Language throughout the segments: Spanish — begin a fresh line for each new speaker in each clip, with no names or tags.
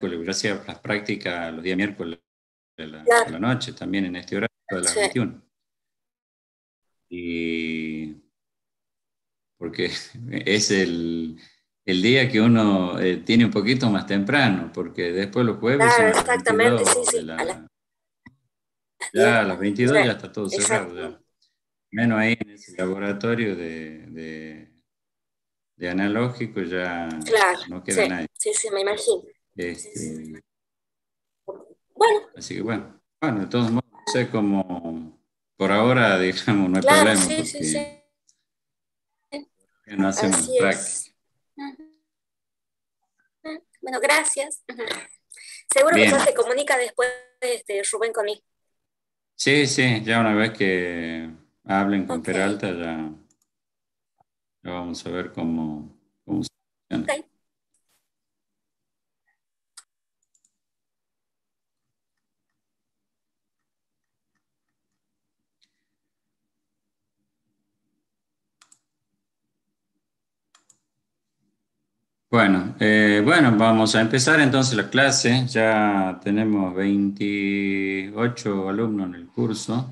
gracias a las prácticas los días miércoles de la, noche, también en este horario de las 21. Y porque es el, el día que uno eh, tiene un poquito más temprano, porque después los jueves claro, exactamente, sí, sí. ya a las 22 ya está todo cerrado. Menos ahí en ese laboratorio de, de, analógico ya no queda nadie. Sí, sí, me imagino. Este, bueno. Así que bueno, bueno, entonces no sé cómo, por ahora, digamos, no hay problema. Sí, sí, sí. No hacemos Bueno, gracias. Seguro que se comunica después este, Rubén conmigo. Sí, sí, ya una vez que hablen con Peralta, ya, ya, vamos a ver cómo, cómo se funciona. Bueno, eh, bueno, vamos a empezar entonces la clase. Ya tenemos 28 alumnos en el curso.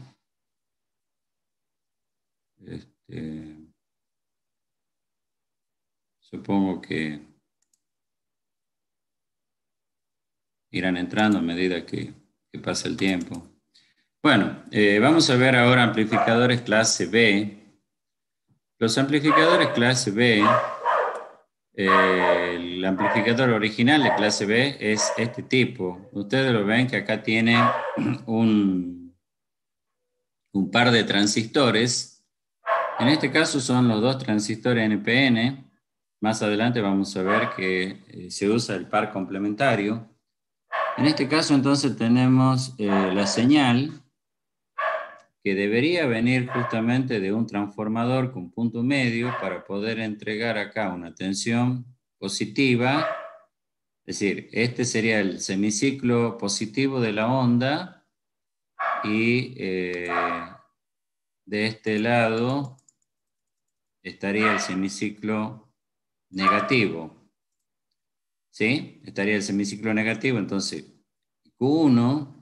Este, supongo que irán entrando a medida que, pasa el tiempo. Bueno, eh, vamos a ver ahora amplificadores clase B. Los amplificadores clase B eh, el amplificador original de clase B es este tipo. Ustedes lo ven que acá tiene un, un par de transistores. En este caso son los dos transistores NPN. Más adelante vamos a ver que eh, se usa el par complementario. En este caso entonces tenemos eh, la señal que debería venir justamente de un transformador con punto medio para poder entregar acá una tensión positiva, es decir, este sería el semiciclo positivo de la onda y eh, de este lado estaría el semiciclo negativo. ¿Sí? Estaría el semiciclo negativo, entonces Q1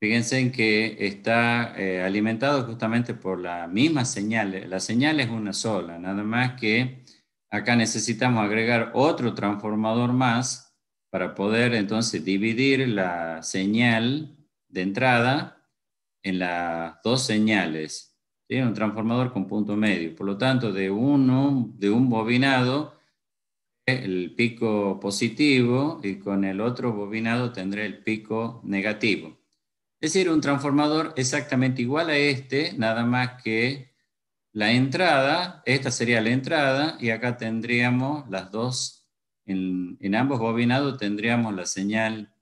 Fíjense en que está eh, alimentado justamente por la misma señal. Eh, la señal es una sola, nada más que acá necesitamos agregar otro transformador más para poder entonces dividir la señal de entrada en las dos señales. ¿sí? Un transformador con punto medio. Por lo tanto, de, uno, de un bobinado el pico positivo y con el otro bobinado tendré el pico negativo. Es decir, un transformador exactamente igual a este, nada más que la entrada, esta sería la entrada, y acá tendríamos las dos, en, ambos bobinados tendríamos la señal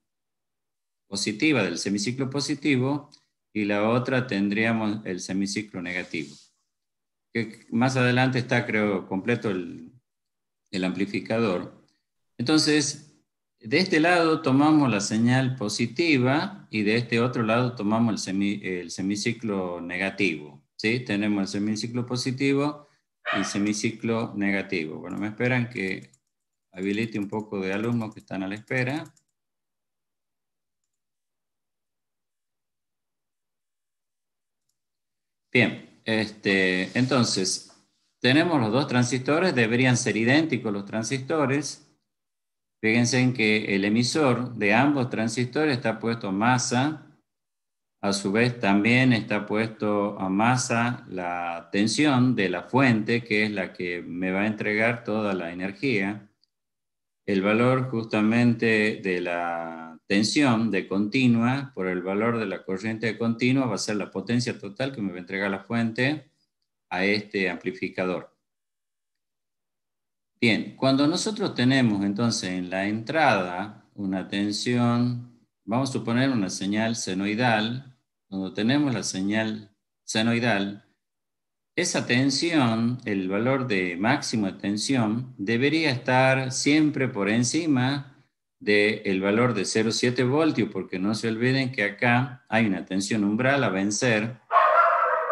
positiva del semiciclo positivo y la otra tendríamos el semiciclo negativo. Que más adelante está, creo, completo el, el amplificador. Entonces, de este lado tomamos la señal positiva, y de este otro lado tomamos el, semiciclo negativo. ¿sí? Tenemos el semiciclo positivo y el semiciclo negativo. Bueno, me esperan que habilite un poco de alumnos que están a la espera. Bien, este, entonces, tenemos los dos transistores, deberían ser idénticos los transistores. Fíjense en que el emisor de ambos transistores está puesto a masa, a su vez también está puesto a masa la tensión de la fuente, que es la que me va a entregar toda la energía. El valor justamente de la tensión de continua por el valor de la corriente de continua va a ser la potencia total que me va a entregar la fuente a este amplificador. Bien, cuando nosotros tenemos entonces en la entrada una tensión, vamos a suponer una señal senoidal, cuando tenemos la señal senoidal, esa tensión, el valor de máximo de tensión, debería estar siempre por encima del valor de 0,7 voltios, porque no se olviden que acá hay una tensión umbral a vencer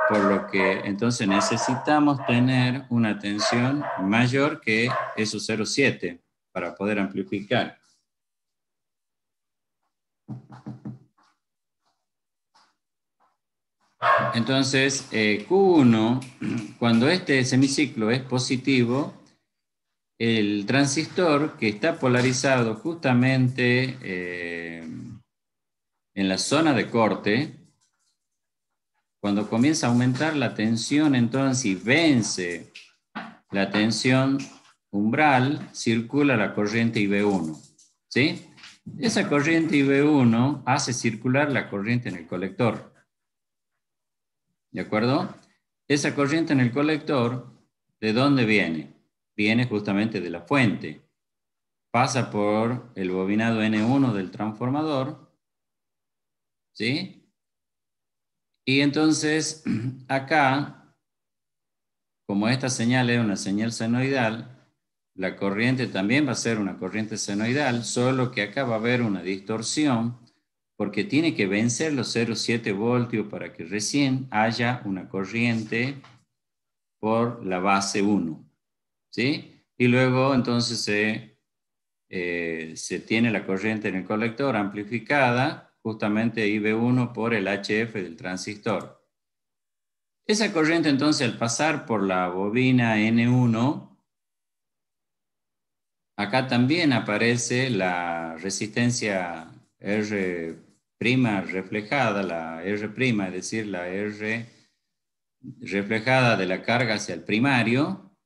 por lo que entonces necesitamos tener una tensión mayor que esos 0,7 para poder amplificar. Entonces, eh, Q1, cuando este semiciclo es positivo, el transistor que está polarizado justamente eh, en la zona de corte, cuando comienza a aumentar la tensión, entonces si vence la tensión umbral, circula la corriente IB1. ¿Sí? Esa corriente IB1 hace circular la corriente en el colector. ¿De acuerdo? Esa corriente en el colector, ¿de dónde viene? Viene justamente de la fuente. Pasa por el bobinado N1 del transformador, ¿sí? Y entonces acá, como esta señal es una señal senoidal, la corriente también va a ser una corriente senoidal, solo que acá va a haber una distorsión porque tiene que vencer los 0,7 voltios para que recién haya una corriente por la base 1. ¿sí? Y luego entonces se, eh, se tiene la corriente en el colector amplificada justamente IB1 por el HF del transistor. Esa corriente entonces al pasar por la bobina N1, acá también aparece la resistencia R' reflejada, la R', es decir, la R reflejada de la carga hacia el primario.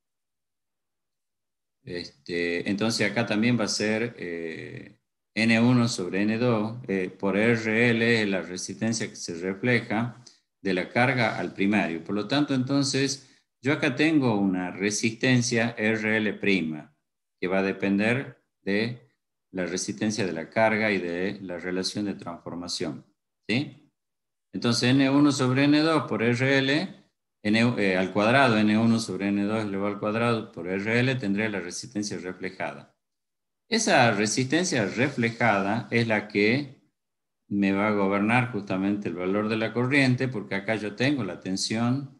Este, entonces acá también va a ser eh, N1 sobre N2 eh, por RL es la resistencia que se refleja de la carga al primario. Por lo tanto, entonces, yo acá tengo una resistencia RL' prima, que va a depender de la resistencia de la carga y de la relación de transformación. Entonces, N1 sobre N2 por RL eh, al cuadrado, N1 sobre N2 elevado al cuadrado por RL, tendría la resistencia reflejada. Esa resistencia reflejada es la que me va a gobernar justamente el valor de la corriente, porque acá yo tengo la tensión,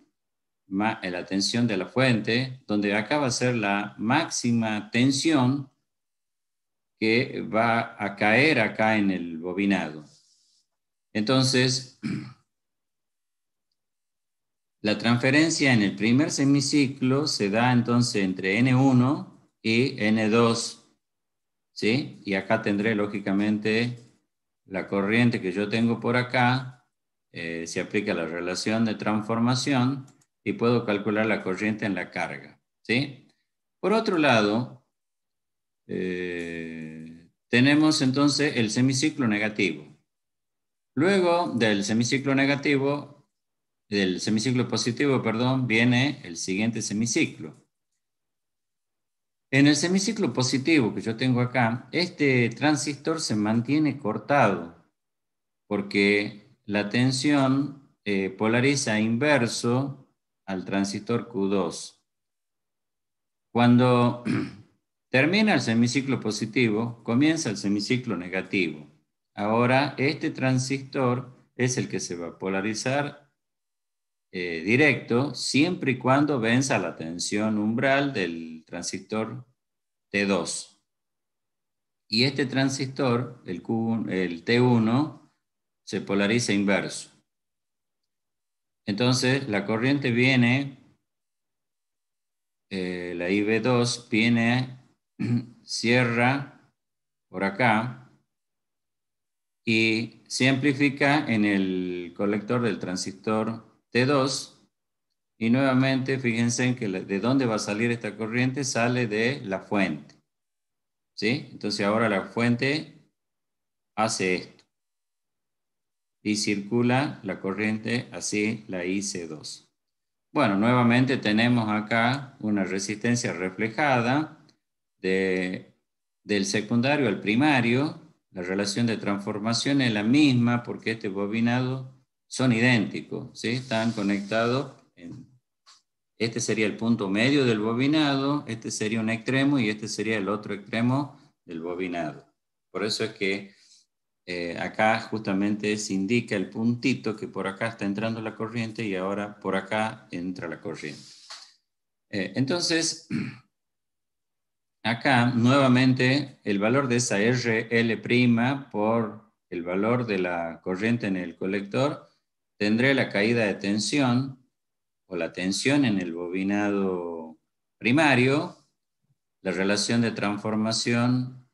eh, la tensión de la fuente, donde acá va a ser la máxima tensión que va a caer acá en el bobinado. Entonces, la transferencia en el primer semiciclo se da entonces entre N1 y N2 y acá tendré lógicamente la corriente que yo tengo por acá, eh, se aplica la relación de transformación y puedo calcular la corriente en la carga, Por otro lado, eh, tenemos entonces el semiciclo negativo. Luego del semiciclo negativo, del semiciclo positivo, perdón, viene el siguiente semiciclo, en el semiciclo positivo que yo tengo acá, este transistor se mantiene cortado porque la tensión eh, polariza inverso al transistor Q2. Cuando termina el semiciclo positivo, comienza el semiciclo negativo. Ahora, este transistor es el que se va a polarizar eh, directo siempre y cuando venza la tensión umbral del transistor T2. Y este transistor, el, T1, se polariza inverso. Entonces, la corriente viene, eh, la IB2 viene, cierra por acá y se amplifica en el colector del transistor T2 y nuevamente, fíjense en que de dónde va a salir esta corriente, sale de la fuente. ¿Sí? Entonces ahora la fuente hace esto. Y circula la corriente así, la IC2. Bueno, nuevamente tenemos acá una resistencia reflejada de, del secundario al primario. La relación de transformación es la misma porque este bobinado son idénticos, ¿sí? están conectados en, este sería el punto medio del bobinado, este sería un extremo y este sería el otro extremo del bobinado. Por eso es que eh, acá justamente se indica el puntito que por acá está entrando la corriente y ahora por acá entra la corriente. Eh, entonces, acá nuevamente el valor de esa RL' por el valor de la corriente en el colector tendré la caída de tensión o la tensión en el bobinado primario, la relación de transformación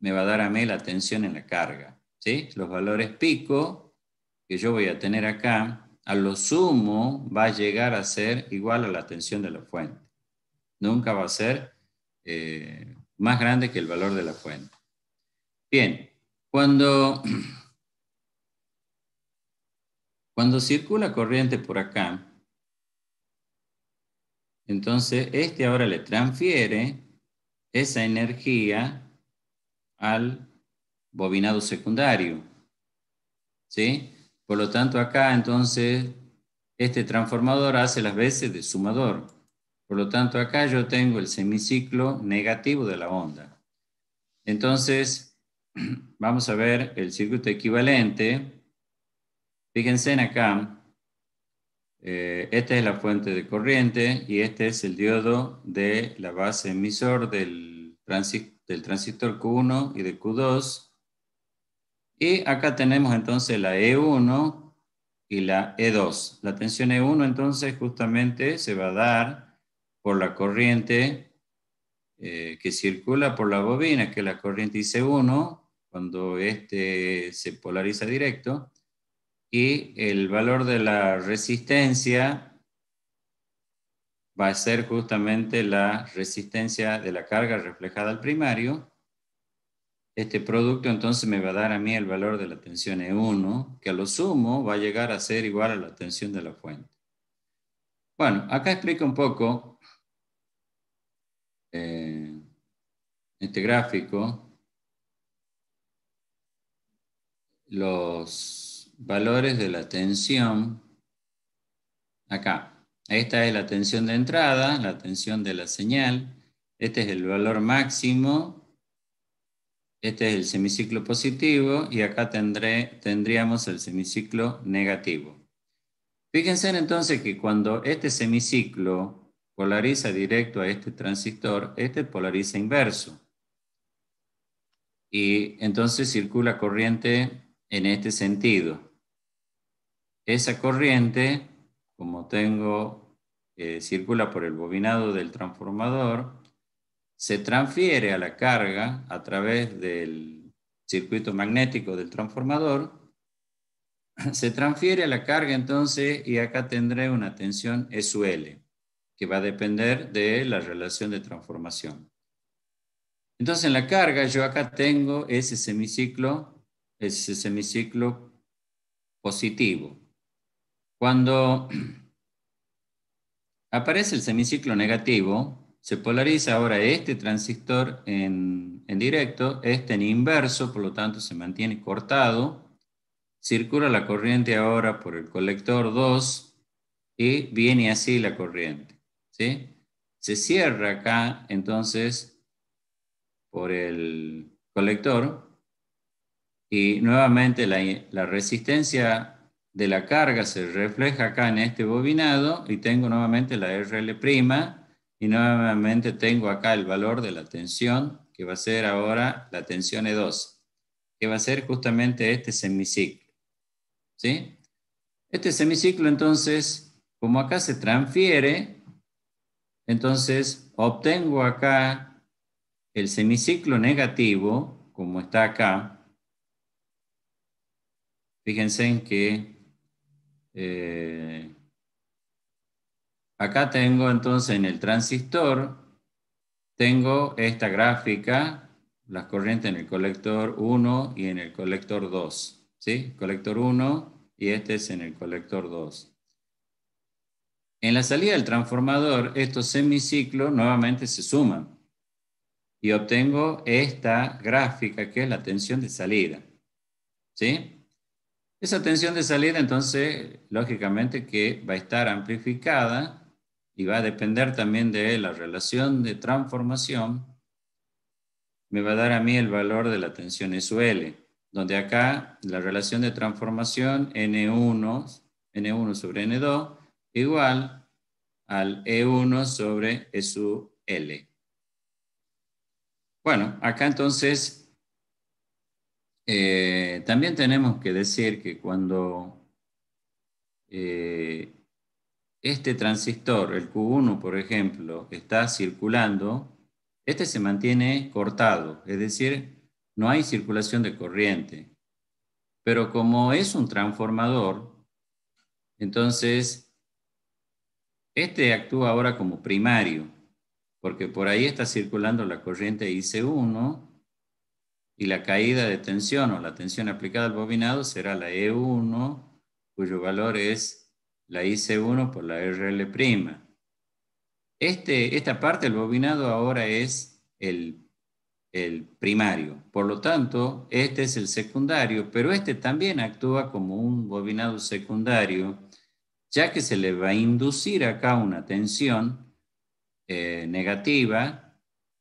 me va a dar a mí la tensión en la carga. ¿sí? Los valores pico que yo voy a tener acá, a lo sumo va a llegar a ser igual a la tensión de la fuente. Nunca va a ser eh, más grande que el valor de la fuente. Bien, cuando, cuando circula corriente por acá, entonces, este ahora le transfiere esa energía al bobinado secundario. ¿Sí? Por lo tanto, acá entonces, este transformador hace las veces de sumador. Por lo tanto, acá yo tengo el semiciclo negativo de la onda. Entonces, vamos a ver el circuito equivalente. Fíjense en acá, eh, esta es la fuente de corriente y este es el diodo de la base emisor del, del transistor Q1 y de Q2. Y acá tenemos entonces la E1 y la E2. La tensión E1 entonces justamente se va a dar por la corriente eh, que circula por la bobina, que es la corriente IC1, cuando este se polariza directo, y el valor de la resistencia va a ser justamente la resistencia de la carga reflejada al primario. Este producto entonces me va a dar a mí el valor de la tensión E1, que a lo sumo va a llegar a ser igual a la tensión de la fuente. Bueno, acá explico un poco eh, este gráfico los valores de la tensión. Acá, esta es la tensión de entrada, la tensión de la señal. Este es el valor máximo. Este es el semiciclo positivo y acá tendré, tendríamos el semiciclo negativo. Fíjense entonces que cuando este semiciclo polariza directo a este transistor, este polariza inverso. Y entonces circula corriente en este sentido. Esa corriente, como tengo, eh, circula por el bobinado del transformador, se transfiere a la carga a través del circuito magnético del transformador, se transfiere a la carga entonces y acá tendré una tensión SUL, que va a depender de la relación de transformación. Entonces en la carga yo acá tengo ese semiciclo es el semiciclo positivo. Cuando aparece el semiciclo negativo, se polariza ahora este transistor en, directo, este en inverso, por lo tanto se mantiene cortado, circula la corriente ahora por el colector 2 y viene así la corriente. Se cierra acá entonces por el colector y nuevamente la, resistencia de la carga se refleja acá en este bobinado y tengo nuevamente la RL' y nuevamente tengo acá el valor de la tensión que va a ser ahora la tensión e 2 que va a ser justamente este semiciclo. ¿Sí? Este semiciclo entonces, como acá se transfiere, entonces obtengo acá el semiciclo negativo, como está acá, Fíjense en que eh, acá tengo entonces en el transistor, tengo esta gráfica, las corrientes en el colector 1 y en el colector 2. ¿Sí? Colector 1 y este es en el colector 2. En la salida del transformador, estos semiciclos nuevamente se suman y obtengo esta gráfica que es la tensión de salida. ¿Sí? Esa tensión de salida, entonces, lógicamente que va a estar amplificada y va a depender también de la relación de transformación. Me va a dar a mí el valor de la tensión SUL, donde acá la relación de transformación N1, N1 sobre N2 igual al E1 sobre SUL. Bueno, acá entonces eh, también tenemos que decir que cuando eh, este transistor, el Q1 por ejemplo, está circulando, este se mantiene cortado, es decir, no hay circulación de corriente. Pero como es un transformador, entonces este actúa ahora como primario, porque por ahí está circulando la corriente IC1 y la caída de tensión o la tensión aplicada al bobinado será la E1, cuyo valor es la IC1 por la RL'. Este, esta parte del bobinado ahora es el, primario, por lo tanto, este es el secundario, pero este también actúa como un bobinado secundario, ya que se le va a inducir acá una tensión eh, negativa,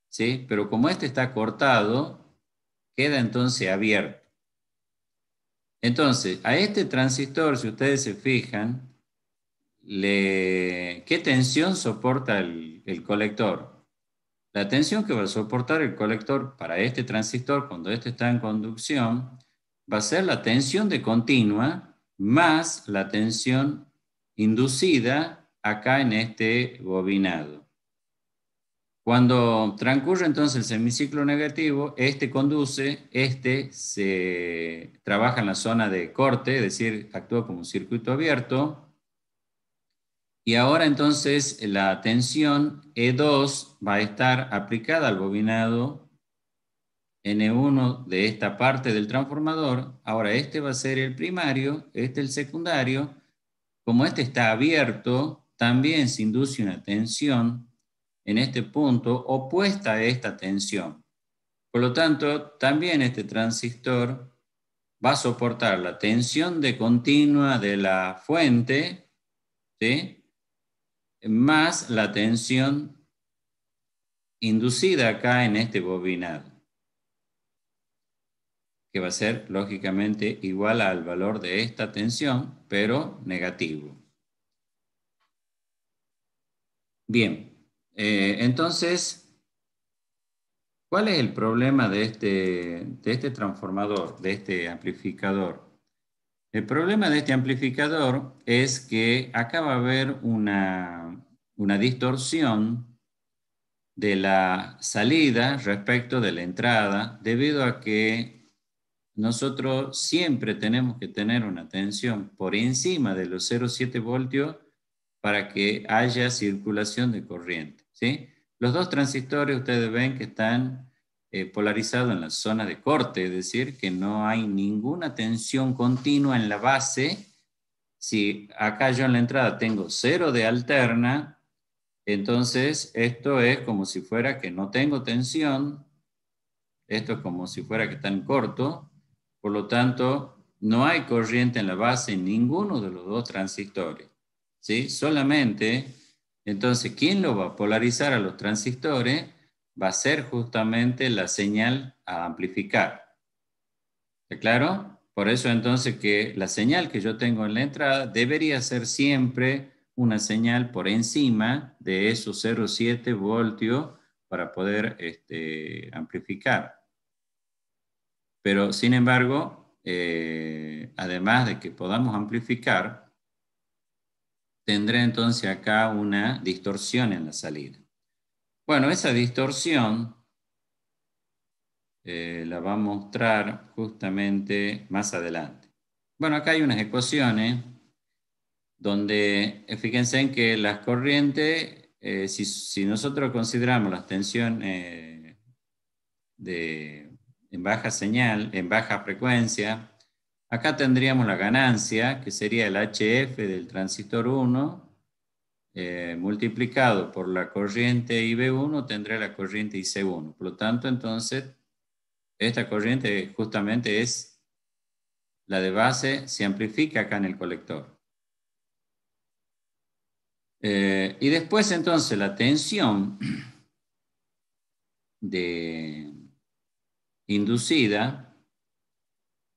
¿sí? pero como este está cortado, Queda entonces abierto. Entonces, a este transistor, si ustedes se fijan, le, ¿qué tensión soporta el, el, colector? La tensión que va a soportar el colector para este transistor cuando este está en conducción va a ser la tensión de continua más la tensión inducida acá en este bobinado. Cuando transcurre entonces el semiciclo negativo, este conduce, este se trabaja en la zona de corte, es decir, actúa como un circuito abierto. Y ahora entonces la tensión E2 va a estar aplicada al bobinado N1 de esta parte del transformador. Ahora este va a ser el primario, este el secundario. Como este está abierto, también se induce una tensión en este punto opuesta a esta tensión. Por lo tanto, también este transistor va a soportar la tensión de continua de la fuente más la tensión inducida acá en este bobinado, que va a ser lógicamente igual al valor de esta tensión, pero negativo. Bien, eh, entonces, ¿cuál es el problema de este, de este transformador, de este amplificador? El problema de este amplificador es que acá va a haber una, una distorsión de la salida respecto de la entrada, debido a que nosotros siempre tenemos que tener una tensión por encima de los 0,7 voltios para que haya circulación de corriente. Los dos transistores ustedes ven que están eh, polarizados en la zona de corte, es decir, que no hay ninguna tensión continua en la base. Si acá yo en la entrada tengo cero de alterna, entonces esto es como si fuera que no tengo tensión, esto es como si fuera que está en corto, por lo tanto no hay corriente en la base en ninguno de los dos transistores, ¿sí? Solamente entonces, ¿quién lo va a polarizar a los transistores? Va a ser justamente la señal a amplificar. ¿Está claro? Por eso entonces que la señal que yo tengo en la entrada debería ser siempre una señal por encima de esos 0,7 voltios para poder este, amplificar. Pero sin embargo, eh, además de que podamos amplificar, tendré entonces acá una distorsión en la salida. Bueno, esa distorsión eh, la va a mostrar justamente más adelante. Bueno, acá hay unas ecuaciones donde eh, fíjense en que las corrientes, eh, si, nosotros consideramos las tensiones en baja señal, en baja frecuencia, Acá tendríamos la ganancia, que sería el HF del transistor 1, eh, multiplicado por la corriente IB1, tendrá la corriente IC1. Por lo tanto, entonces, esta corriente justamente es la de base, se amplifica acá en el colector. Eh, y después, entonces, la tensión de inducida,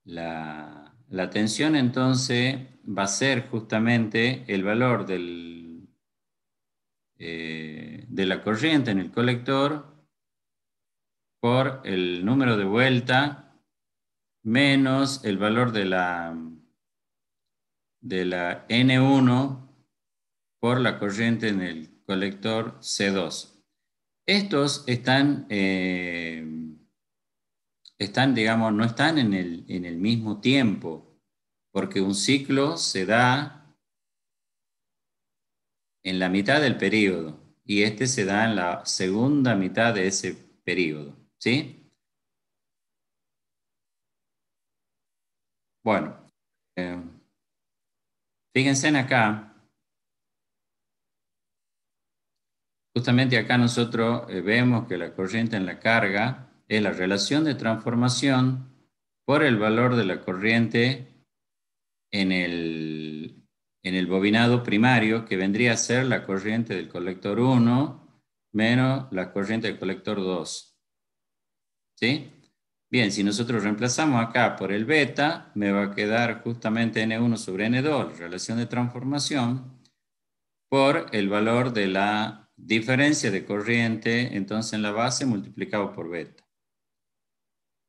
la la tensión entonces va a ser justamente el valor del, eh, de la corriente en el colector por el número de vuelta menos el valor de la, de la N1 por la corriente en el colector C2. Estos están eh, están, digamos, no están en el, mismo tiempo, porque un ciclo se da en la mitad del periodo y este se da en la segunda mitad de ese periodo, ¿sí? Bueno, eh, fíjense en acá, justamente acá nosotros eh, vemos que la corriente en la carga es la relación de transformación por el valor de la corriente en el, en el bobinado primario, que vendría a ser la corriente del colector 1 menos la corriente del colector 2. ¿Sí? Bien, si nosotros reemplazamos acá por el beta, me va a quedar justamente N1 sobre N2, relación de transformación, por el valor de la diferencia de corriente, entonces en la base multiplicado por beta.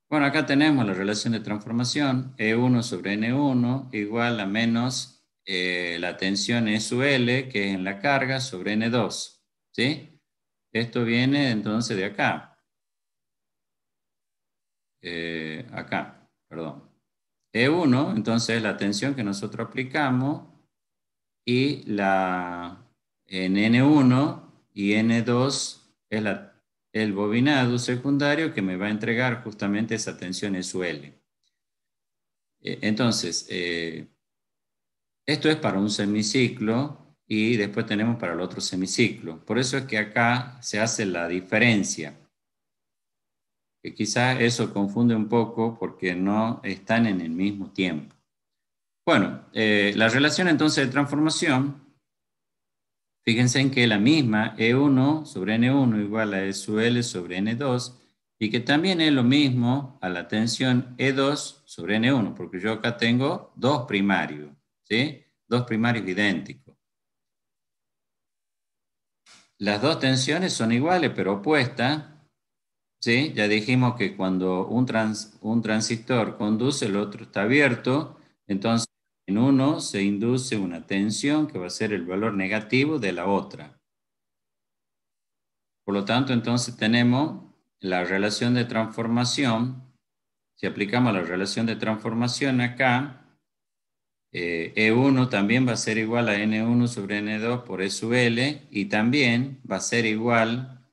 Bueno, acá tenemos la relación de transformación, E1 sobre N1 igual a menos eh, la tensión e SUL que es en la carga, sobre N2. ¿sí? Esto viene entonces de acá. Eh, acá, perdón. E1, entonces, es la tensión que nosotros aplicamos y la en N1 y N2 es la el bobinado secundario que me va a entregar justamente esa tensión SUL. Eh, entonces, eh, esto es para un semiciclo y después tenemos para el otro semiciclo. Por eso es que acá se hace la diferencia. Que quizás eso confunde un poco porque no están en el mismo tiempo. Bueno, eh, la relación entonces de transformación Fíjense en que la misma E1 sobre N1 igual a e SUL sobre N2 y que también es lo mismo a la tensión E2 sobre N1, porque yo acá tengo dos primarios, ¿sí? Dos primarios idénticos. Las dos tensiones son iguales pero opuestas, ¿sí? Ya dijimos que cuando un, un transistor conduce, el otro está abierto, entonces en uno se induce una tensión que va a ser el valor negativo de la otra. Por lo tanto, entonces tenemos la relación de transformación. Si aplicamos la relación de transformación acá, E1 eh, e también va a ser igual a N1 sobre N2 por SUL y también va a ser igual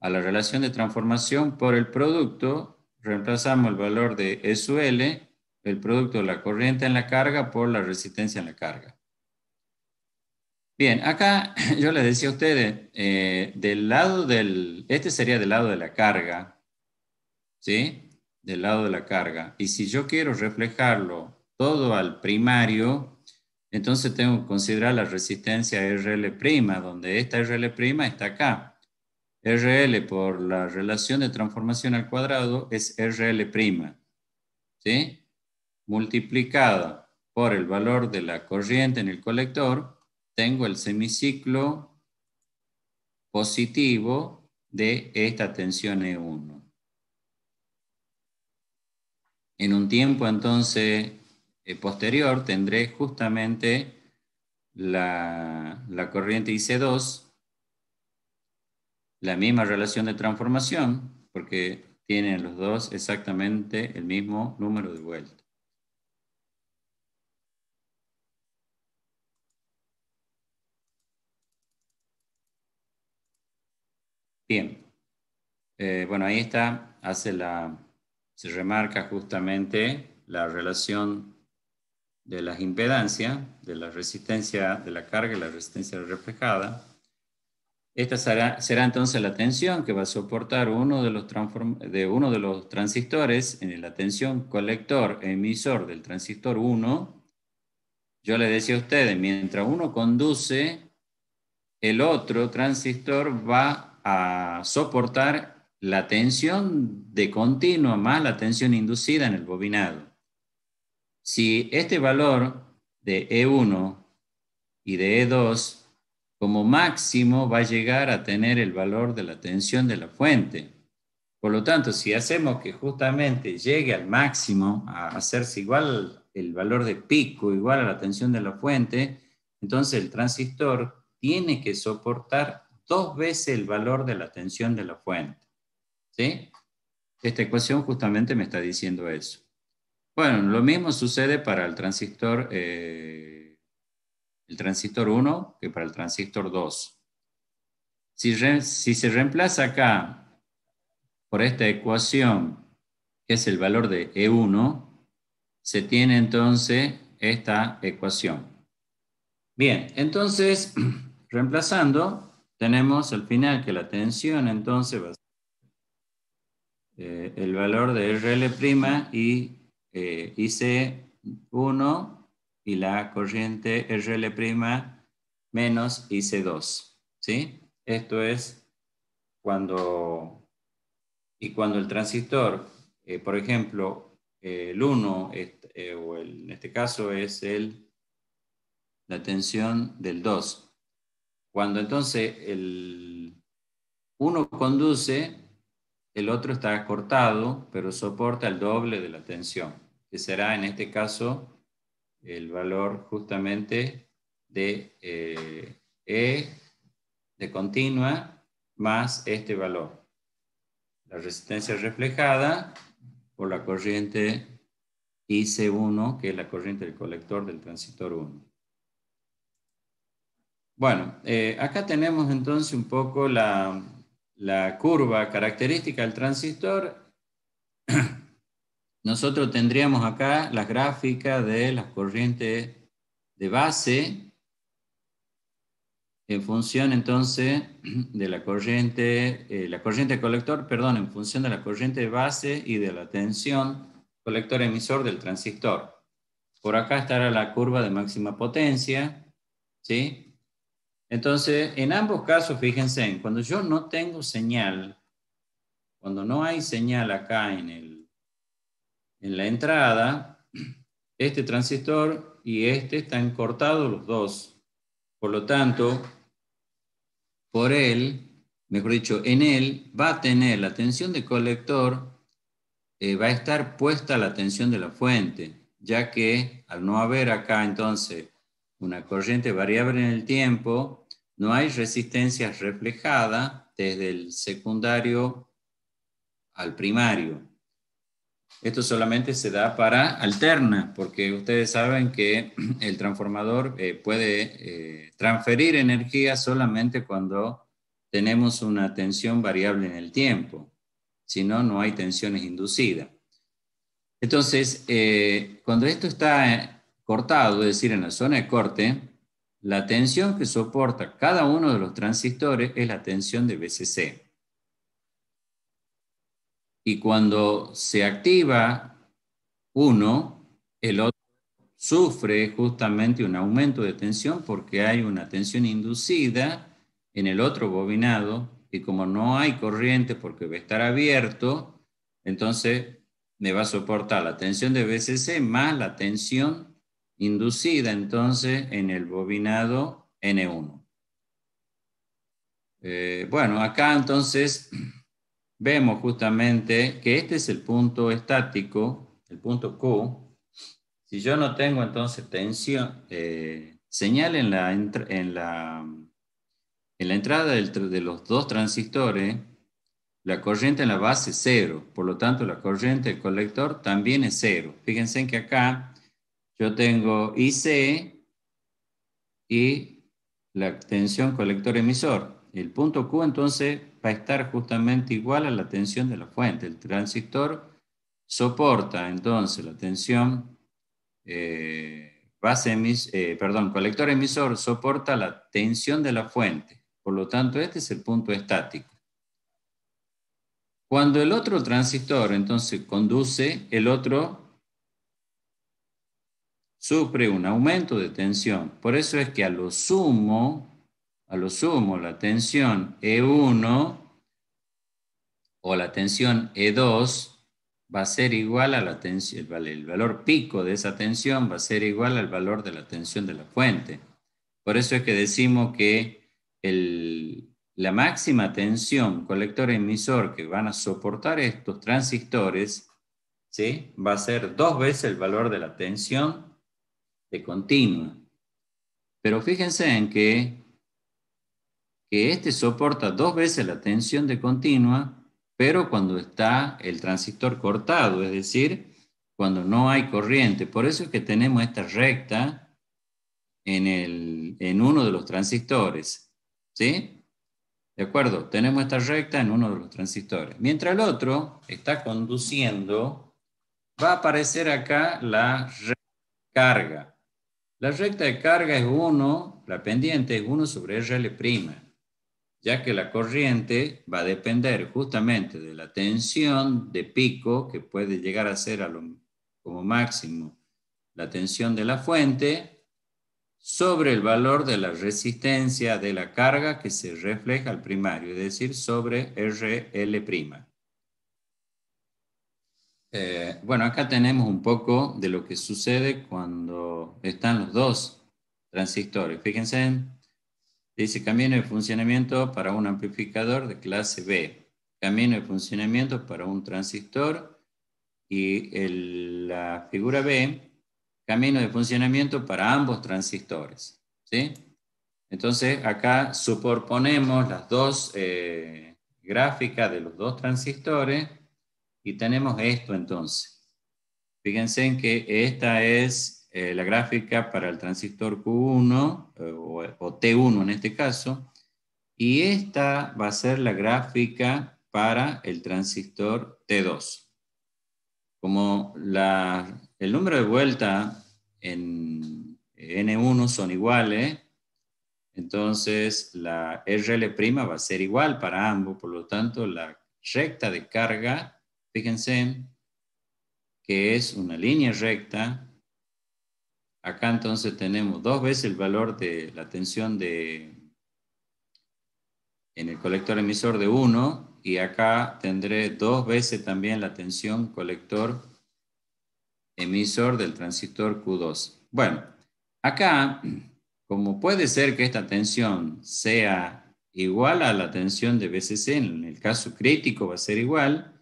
a la relación de transformación por el producto. Reemplazamos el valor de SUL el producto de la corriente en la carga por la resistencia en la carga. Bien, acá yo les decía a ustedes, eh, del lado del, este sería del lado de la carga, ¿sí? Del lado de la carga. Y si yo quiero reflejarlo todo al primario, entonces tengo que considerar la resistencia RL', donde esta RL' está acá. RL por la relación de transformación al cuadrado es RL', ¿sí? multiplicada por el valor de la corriente en el colector, tengo el semiciclo positivo de esta tensión E1. En un tiempo entonces eh, posterior tendré justamente la, corriente IC2, la misma relación de transformación, porque tienen los dos exactamente el mismo número de vueltas. Bien. Eh, bueno, ahí está, hace la, se remarca justamente la relación de las impedancias, de la resistencia de la carga y la resistencia reflejada. Esta será, entonces la tensión que va a soportar uno de, los de uno de los transistores en la tensión colector-emisor del transistor 1. Yo le decía a ustedes, mientras uno conduce, el otro transistor va a soportar la tensión de continua más la tensión inducida en el bobinado. Si este valor de E1 y de E2 como máximo va a llegar a tener el valor de la tensión de la fuente. Por lo tanto, si hacemos que justamente llegue al máximo, a hacerse igual el valor de pico, igual a la tensión de la fuente, entonces el transistor tiene que soportar dos veces el valor de la tensión de la fuente. ¿Sí? Esta ecuación justamente me está diciendo eso. Bueno, lo mismo sucede para el transistor, eh, el transistor 1 que para el transistor 2. Si, si se reemplaza acá por esta ecuación, que es el valor de E1, se tiene entonces esta ecuación. Bien, entonces, reemplazando, tenemos al final que la tensión entonces va a ser eh, el valor de RL' y eh, IC1 y la corriente RL' menos IC2. Esto es cuando, y cuando el transistor, eh, por ejemplo, el 1, este, o en este caso es la tensión del 2, cuando entonces el, uno conduce, el otro está cortado, pero soporta el doble de la tensión, que será en este caso el valor justamente de eh, E de continua más este valor. La resistencia reflejada por la corriente IC1, que es la corriente del colector del transistor 1. Bueno, eh, acá tenemos entonces un poco la, curva característica del transistor. Nosotros tendríamos acá las gráficas de las corrientes de base en función entonces de la corriente, eh, la corriente colector, perdón, en función de la corriente de base y de la tensión colector-emisor del transistor. Por acá estará la curva de máxima potencia, ¿sí? Entonces, en ambos casos, fíjense, cuando yo no tengo señal, cuando no hay señal acá en, el, en la entrada, este transistor y este están cortados los dos. Por lo tanto, por él, mejor dicho, en él va a tener la tensión de colector, eh, va a estar puesta la tensión de la fuente, ya que al no haber acá entonces una corriente variable en el tiempo, no hay resistencia reflejada desde el secundario al primario. Esto solamente se da para alterna, porque ustedes saben que el transformador eh, puede eh, transferir energía solamente cuando tenemos una tensión variable en el tiempo. Si no, no hay tensiones inducidas. Entonces, eh, cuando esto está cortado, es decir, en la zona de corte, la tensión que soporta cada uno de los transistores es la tensión de BCC. Y cuando se activa uno, el otro sufre justamente un aumento de tensión porque hay una tensión inducida en el otro bobinado y como no hay corriente porque va a estar abierto, entonces me va a soportar la tensión de BCC más la tensión inducida entonces en el bobinado N1. Eh, bueno, acá entonces vemos justamente que este es el punto estático, el punto Q. Si yo no tengo entonces tensión, eh, señal en la, entrada de los dos transistores, la corriente en la base es cero, por lo tanto la corriente del colector también es cero. Fíjense en que acá yo tengo IC y la tensión colector-emisor. El punto Q entonces va a estar justamente igual a la tensión de la fuente. El transistor soporta entonces la tensión eh, base emis eh, perdón, colector emisor soporta la tensión de la fuente. Por lo tanto, este es el punto estático. Cuando el otro transistor entonces conduce, el otro sufre un aumento de tensión. Por eso es que a lo sumo, a lo sumo la tensión E1 o la tensión E2 va a ser igual a la tensión, el valor pico de esa tensión va a ser igual al valor de la tensión de la fuente. Por eso es que decimos que la máxima tensión colector-emisor que van a soportar estos transistores ¿sí? va a ser dos veces el valor de la tensión de continua. Pero fíjense en que, que este soporta dos veces la tensión de continua, pero cuando está el transistor cortado, es decir, cuando no hay corriente. Por eso es que tenemos esta recta en, en uno de los transistores. ¿Sí? ¿De acuerdo? Tenemos esta recta en uno de los transistores. Mientras el otro está conduciendo, va a aparecer acá la carga. La recta de carga es 1, la pendiente es 1 sobre RL', ya que la corriente va a depender justamente de la tensión de pico, que puede llegar a ser como máximo la tensión de la fuente, sobre el valor de la resistencia de la carga que se refleja al primario, es decir, sobre RL'. Eh, bueno, acá tenemos un poco de lo que sucede cuando están los dos transistores. Fíjense, dice camino de funcionamiento para un amplificador de clase B, camino de funcionamiento para un transistor y la figura B, camino de funcionamiento para ambos transistores. Entonces, acá superponemos las dos eh, gráficas de los dos transistores y tenemos esto entonces. Fíjense en que esta es eh, la gráfica para el transistor Q1 eh, o, T1 en este caso. Y esta va a ser la gráfica para el transistor T2. Como la, el número de vuelta en N1 son iguales, entonces la RL' va a ser igual para ambos, por lo tanto la recta de carga Fíjense que es una línea recta. Acá entonces tenemos dos veces el valor de la tensión de, en el colector emisor de 1 y acá tendré dos veces también la tensión colector emisor del transistor Q2. Bueno, acá, como puede ser que esta tensión sea igual a la tensión de BCC, en el caso crítico va a ser igual,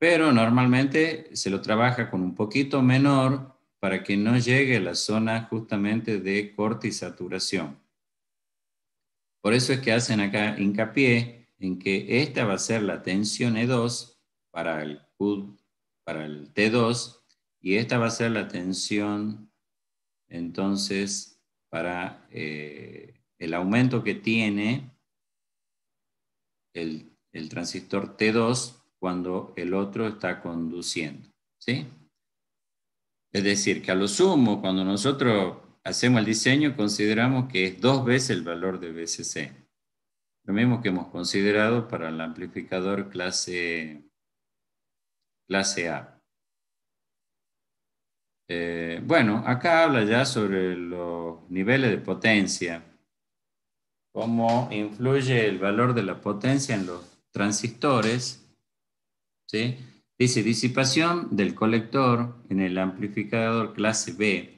pero normalmente se lo trabaja con un poquito menor para que no llegue a la zona justamente de corte y saturación. Por eso es que hacen acá hincapié en que esta va a ser la tensión E2 para el, para el T2 y esta va a ser la tensión entonces para eh, el aumento que tiene el, el transistor T2 cuando el otro está conduciendo, ¿sí? Es decir, que a lo sumo, cuando nosotros hacemos el diseño, consideramos que es dos veces el valor de BCC. Lo mismo que hemos considerado para el amplificador clase, clase A. Eh, bueno, acá habla ya sobre los niveles de potencia, cómo influye el valor de la potencia en los transistores Dice disipación del colector en el amplificador clase B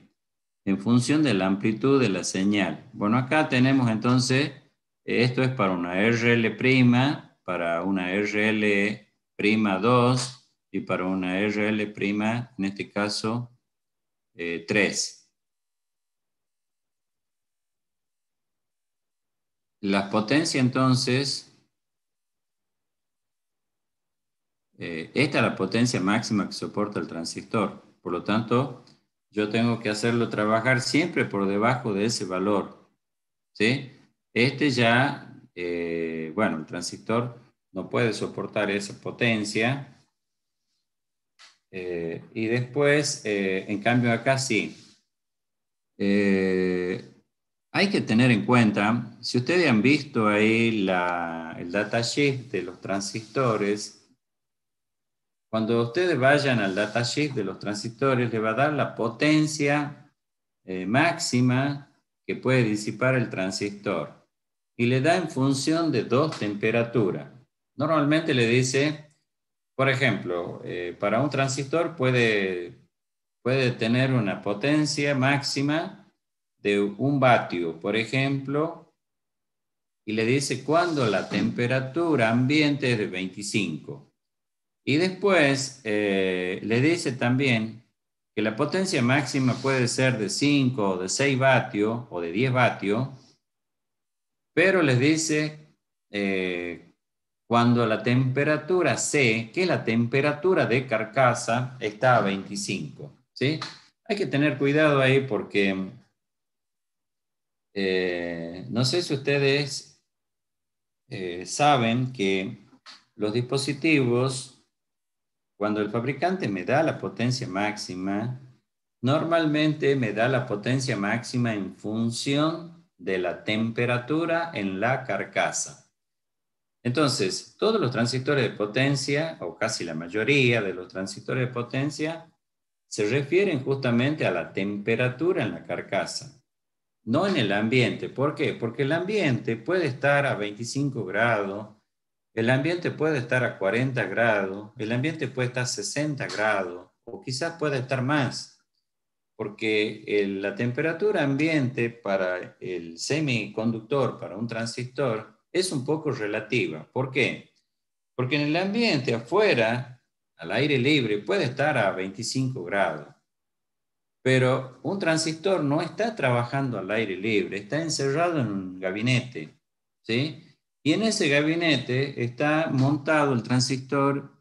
en función de la amplitud de la señal. Bueno, acá tenemos entonces, esto es para una RL', para una RL prima RL'2 y para una RL', prima, en este caso, 3. Eh, la potencia entonces Eh, esta es la potencia máxima que soporta el transistor. Por lo tanto, yo tengo que hacerlo trabajar siempre por debajo de ese valor. ¿sí? Este ya, eh, bueno, el transistor no puede soportar esa potencia. Eh, y después, en cambio acá sí. hay que tener en cuenta, si ustedes han visto ahí la, el datasheet de los transistores, cuando ustedes vayan al datasheet de los transistores, le va a dar la potencia eh, máxima que puede disipar el transistor. Y le da en función de dos temperaturas. Normalmente le dice, por ejemplo, eh, para un transistor puede, puede tener una potencia máxima de un vatio, por ejemplo, y le dice cuando la temperatura ambiente es de 25. Y después eh, le dice también que la potencia máxima puede ser de 5 de 6 vatios o de 10 vatios, pero les dice eh, cuando la temperatura C, que es la temperatura de carcasa, está a 25. ¿sí? Hay que tener cuidado ahí porque eh, no sé si ustedes saben que los dispositivos cuando el fabricante me da la potencia máxima, normalmente me da la potencia máxima en función de la temperatura en la carcasa. Entonces, todos los transistores de potencia, o casi la mayoría de los transistores de potencia, se refieren justamente a la temperatura en la carcasa, no en el ambiente. ¿Por qué? Porque el ambiente puede estar a 25 grados, el ambiente puede estar a 40 grados, el ambiente puede estar a 60 grados o quizás puede estar más, porque la temperatura ambiente para el semiconductor, para un transistor, es un poco relativa. ¿Por qué? Porque en el ambiente afuera, al aire libre, puede estar a 25 grados, pero un transistor no está trabajando al aire libre, está encerrado en un gabinete, ¿sí? Y en ese gabinete está montado el transistor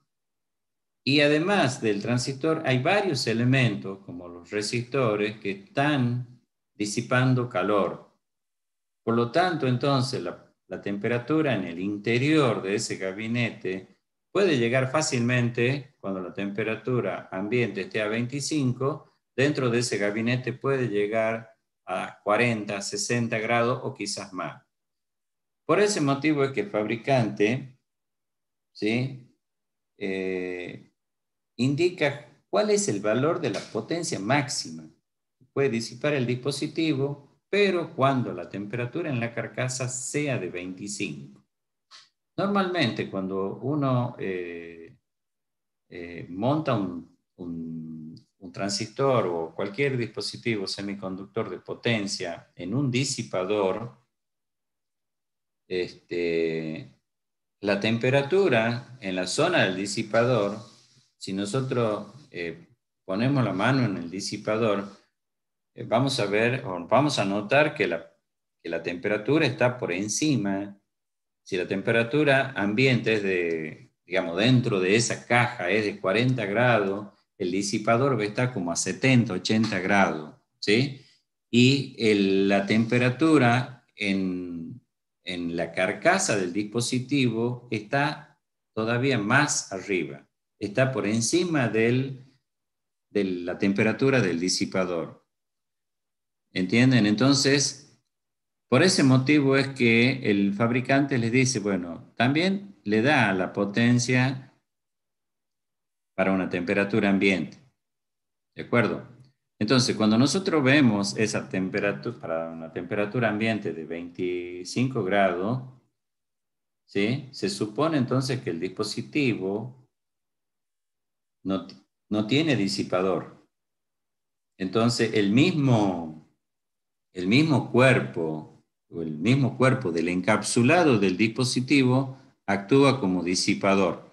y además del transistor hay varios elementos como los resistores que están disipando calor. Por lo tanto, entonces la, temperatura en el interior de ese gabinete puede llegar fácilmente cuando la temperatura ambiente esté a 25, dentro de ese gabinete puede llegar a 40, 60 grados o quizás más. Por ese motivo es que el fabricante eh, indica cuál es el valor de la potencia máxima. Puede disipar el dispositivo, pero cuando la temperatura en la carcasa sea de 25. Normalmente cuando uno eh, eh, monta un, un transistor o cualquier dispositivo semiconductor de potencia en un disipador, este, la temperatura en la zona del disipador, si nosotros eh, ponemos la mano en el disipador, eh, vamos a ver o vamos a notar que la, que la, temperatura está por encima. Si la temperatura ambiente es de, digamos, dentro de esa caja es de 40 grados, el disipador va como a 70, 80 grados, ¿sí? Y la temperatura en en la carcasa del dispositivo está todavía más arriba, está por encima del, de la temperatura del disipador. ¿Entienden? Entonces, por ese motivo es que el fabricante les dice, bueno, también le da la potencia para una temperatura ambiente. ¿De acuerdo? Entonces, cuando nosotros vemos esa temperatura, para una temperatura ambiente de 25 grados, ¿sí? se supone entonces que el dispositivo no, tiene disipador. Entonces, el mismo, el mismo cuerpo, o el mismo cuerpo del encapsulado del dispositivo actúa como disipador.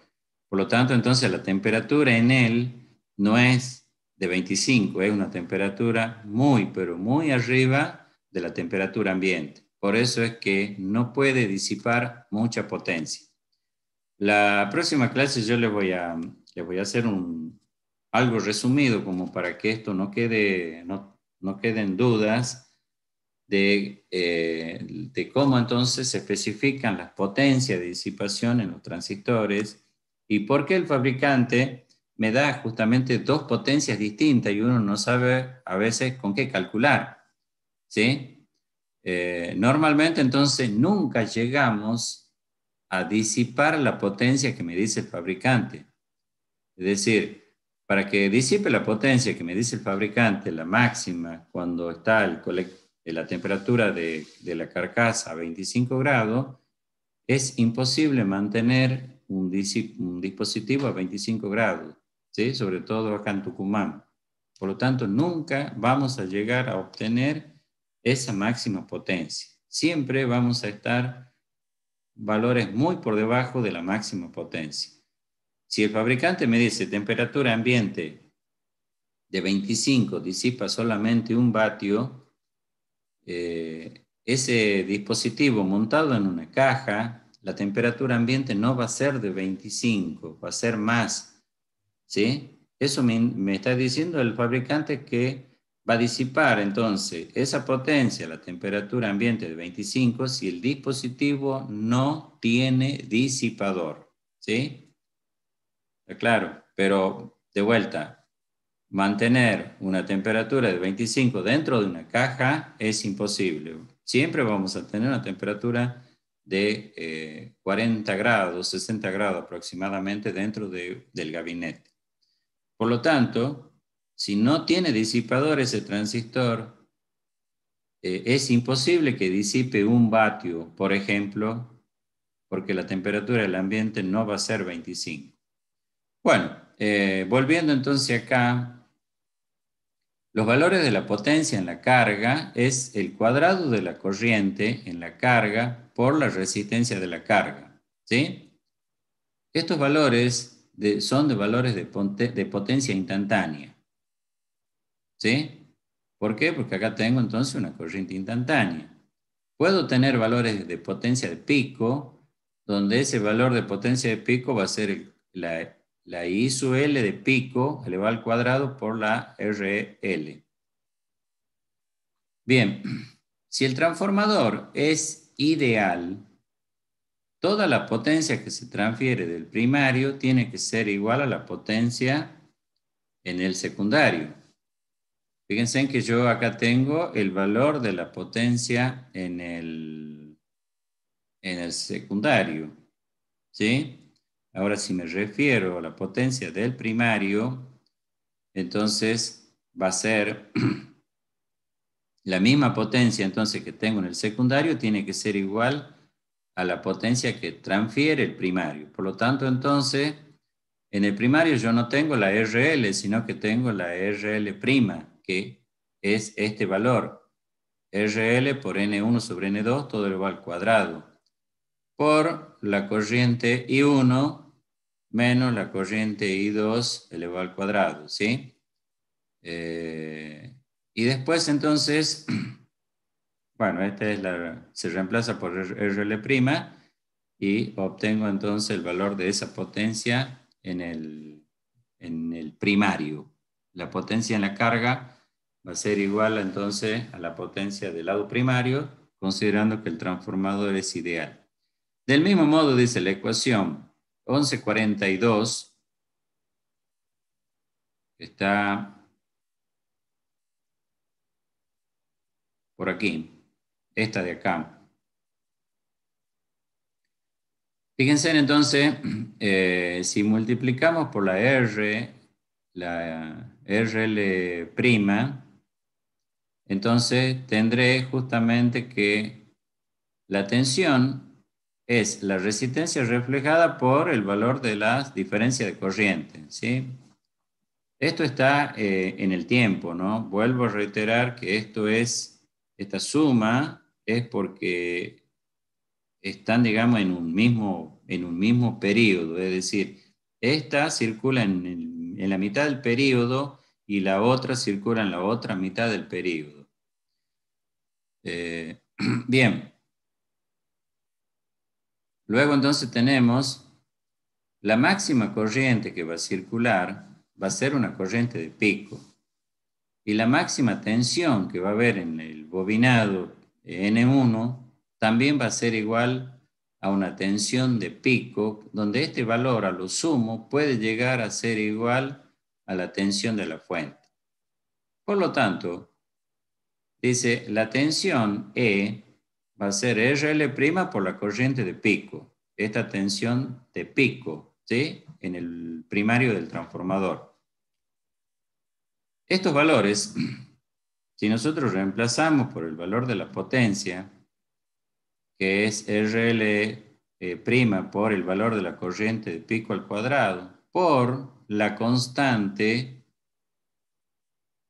Por lo tanto, entonces la temperatura en él no es de 25, es ¿eh? una temperatura muy, pero muy arriba de la temperatura ambiente. Por eso es que no puede disipar mucha potencia. La próxima clase yo les voy a, voy a hacer un, algo resumido como para que esto no quede, no, no queden dudas de, eh, de cómo entonces se especifican las potencias de disipación en los transistores y por qué el fabricante me da justamente dos potencias distintas y uno no sabe a veces con qué calcular. ¿sí? Eh, normalmente entonces nunca llegamos a disipar la potencia que me dice el fabricante. Es decir, para que disipe la potencia que me dice el fabricante, la máxima, cuando está el eh, la temperatura de, de la carcasa a 25 grados, es imposible mantener un, dispositivo a 25 grados sobre todo acá en Tucumán. Por lo tanto, nunca vamos a llegar a obtener esa máxima potencia. Siempre vamos a estar valores muy por debajo de la máxima potencia. Si el fabricante me dice temperatura ambiente de 25 disipa solamente un vatio, eh, ese dispositivo montado en una caja, la temperatura ambiente no va a ser de 25, va a ser más, ¿sí? Eso me, está diciendo el fabricante que va a disipar entonces esa potencia, la temperatura ambiente de 25, si el dispositivo no tiene disipador, ¿sí? claro, pero de vuelta, mantener una temperatura de 25 dentro de una caja es imposible. Siempre vamos a tener una temperatura de 40 eh, grados, 60 grados aproximadamente dentro del gabinete. Por lo tanto, si no tiene disipador ese transistor, eh, es imposible que disipe un vatio, por ejemplo, porque la temperatura del ambiente no va a ser 25. Bueno, eh, volviendo entonces acá, los valores de la potencia en la carga es el cuadrado de la corriente en la carga por la resistencia de la carga. Estos valores son de valores de, potencia instantánea. ¿Sí? ¿Por qué? Porque acá tengo entonces una corriente instantánea. Puedo tener valores de potencia de pico, donde ese valor de potencia de pico va a ser la, la, I sub L de pico elevado al cuadrado por la RL. Bien, si el transformador es ideal, toda la potencia que se transfiere del primario tiene que ser igual a la potencia en el secundario. Fíjense en que yo acá tengo el valor de la potencia en el, en el secundario. ¿sí? Ahora, si me refiero a la potencia del primario, entonces va a ser la misma potencia entonces que tengo en el secundario, tiene que ser igual a la potencia que transfiere el primario. Por lo tanto, entonces, en el primario yo no tengo la RL, sino que tengo la RL', que es este valor. RL por N1 sobre N2, todo elevado al cuadrado, por la corriente I1 menos la corriente I2 elevado al cuadrado, ¿sí? Eh, y después, entonces, bueno, esta es se reemplaza por RL' y obtengo entonces el valor de esa potencia en el, en el primario. La potencia en la carga va a ser igual entonces a la potencia del lado primario, considerando que el transformador es ideal. Del mismo modo dice la ecuación 1142, está por aquí esta de acá. Fíjense entonces, eh, si multiplicamos por la R, la RL', entonces tendré justamente que la tensión es la resistencia reflejada por el valor de las diferencia de corriente, Esto está eh, en el tiempo, ¿no? Vuelvo a reiterar que esto es, esta suma es porque están, digamos, en un mismo, en un mismo periodo, es decir, esta circula en, la mitad del periodo y la otra circula en la otra mitad del periodo. Eh, bien. Luego entonces tenemos la máxima corriente que va a circular va a ser una corriente de pico y la máxima tensión que va a haber en el bobinado N1 también va a ser igual a una tensión de pico, donde este valor a lo sumo puede llegar a ser igual a la tensión de la fuente. Por lo tanto, dice la tensión E va a ser RL' por la corriente de pico, esta tensión de pico, ¿sí? En el primario del transformador. Estos valores si nosotros reemplazamos por el valor de la potencia, que es RL eh, prima por el valor de la corriente de pico al cuadrado, por la constante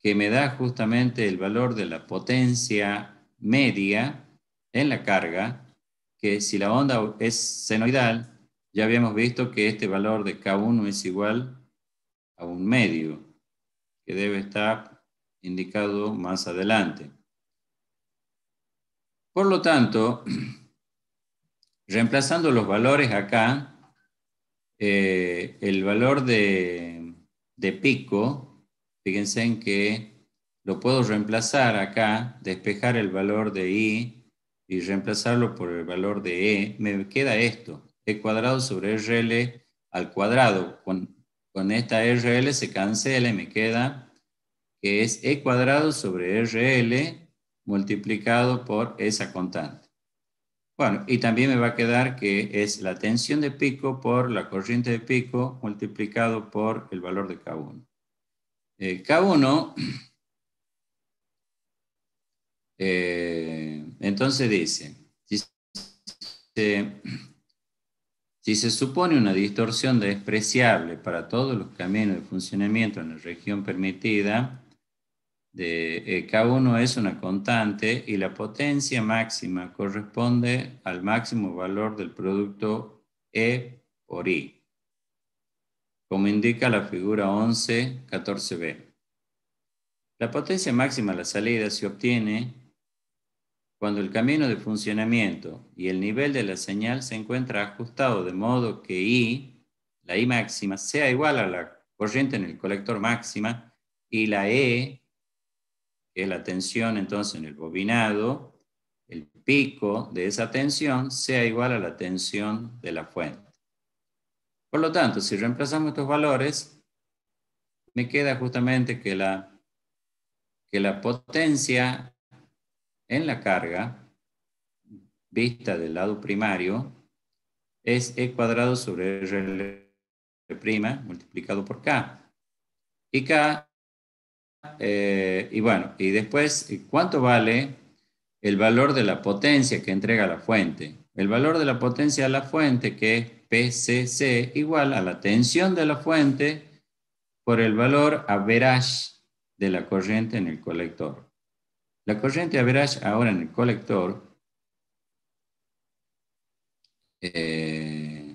que me da justamente el valor de la potencia media en la carga, que si la onda es senoidal, ya habíamos visto que este valor de K1 es igual a un medio, que debe estar indicado más adelante. Por lo tanto, reemplazando los valores acá, eh, el valor de, de pico, fíjense en que lo puedo reemplazar acá, despejar el valor de i y reemplazarlo por el valor de e, me queda esto, e cuadrado sobre rl al cuadrado. Con, con esta rl se cancela y me queda que es E cuadrado sobre RL multiplicado por esa constante. Bueno, y también me va a quedar que es la tensión de pico por la corriente de pico multiplicado por el valor de K1. Eh, K1, eh, entonces dice, si se supone una distorsión despreciable para todos los caminos de funcionamiento en la región permitida, de eh, K1 es una constante y la potencia máxima corresponde al máximo valor del producto E por I, como indica la figura 11 14 b La potencia máxima a la salida se obtiene cuando el camino de funcionamiento y el nivel de la señal se encuentra ajustado de modo que I, la I máxima, sea igual a la corriente en el colector máxima y la E que la tensión entonces en el bobinado, el pico de esa tensión sea igual a la tensión de la fuente. Por lo tanto, si reemplazamos estos valores, me queda justamente que la, que la potencia en la carga vista del lado primario es E cuadrado sobre R' multiplicado por K. Y K eh, y bueno, y después, ¿cuánto vale el valor de la potencia que entrega la fuente? El valor de la potencia de la fuente, que es PCC, igual a la tensión de la fuente por el valor average de la corriente en el colector. La corriente average ahora en el colector eh,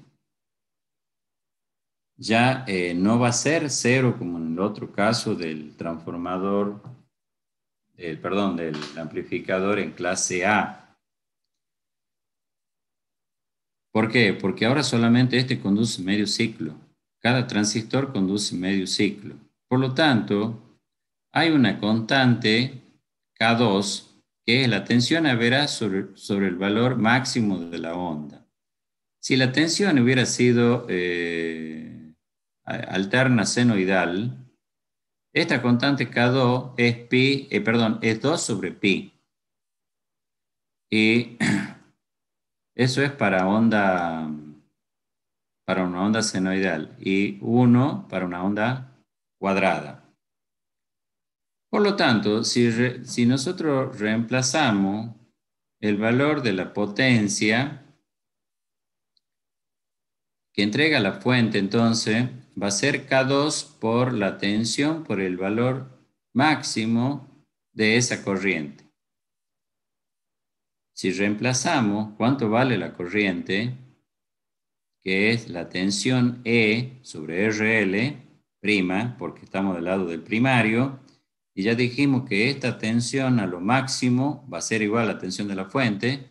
ya eh, no va a ser cero como en el otro caso del transformador, eh, perdón, del amplificador en clase A. ¿Por qué? Porque ahora solamente este conduce medio ciclo. Cada transistor conduce medio ciclo. Por lo tanto, hay una constante K2 que es la tensión a sobre, sobre el valor máximo de la onda. Si la tensión hubiera sido eh, alterna senoidal, esta constante K2 es pi, eh, perdón, es 2 sobre pi. Y eso es para onda para una onda senoidal y 1 para una onda cuadrada. Por lo tanto, si nosotros reemplazamos el valor de la potencia que entrega la fuente entonces va a ser K2 por la tensión, por el valor máximo de esa corriente. Si reemplazamos cuánto vale la corriente, que es la tensión E sobre RL, prima, porque estamos del lado del primario, y ya dijimos que esta tensión a lo máximo va a ser igual a la tensión de la fuente,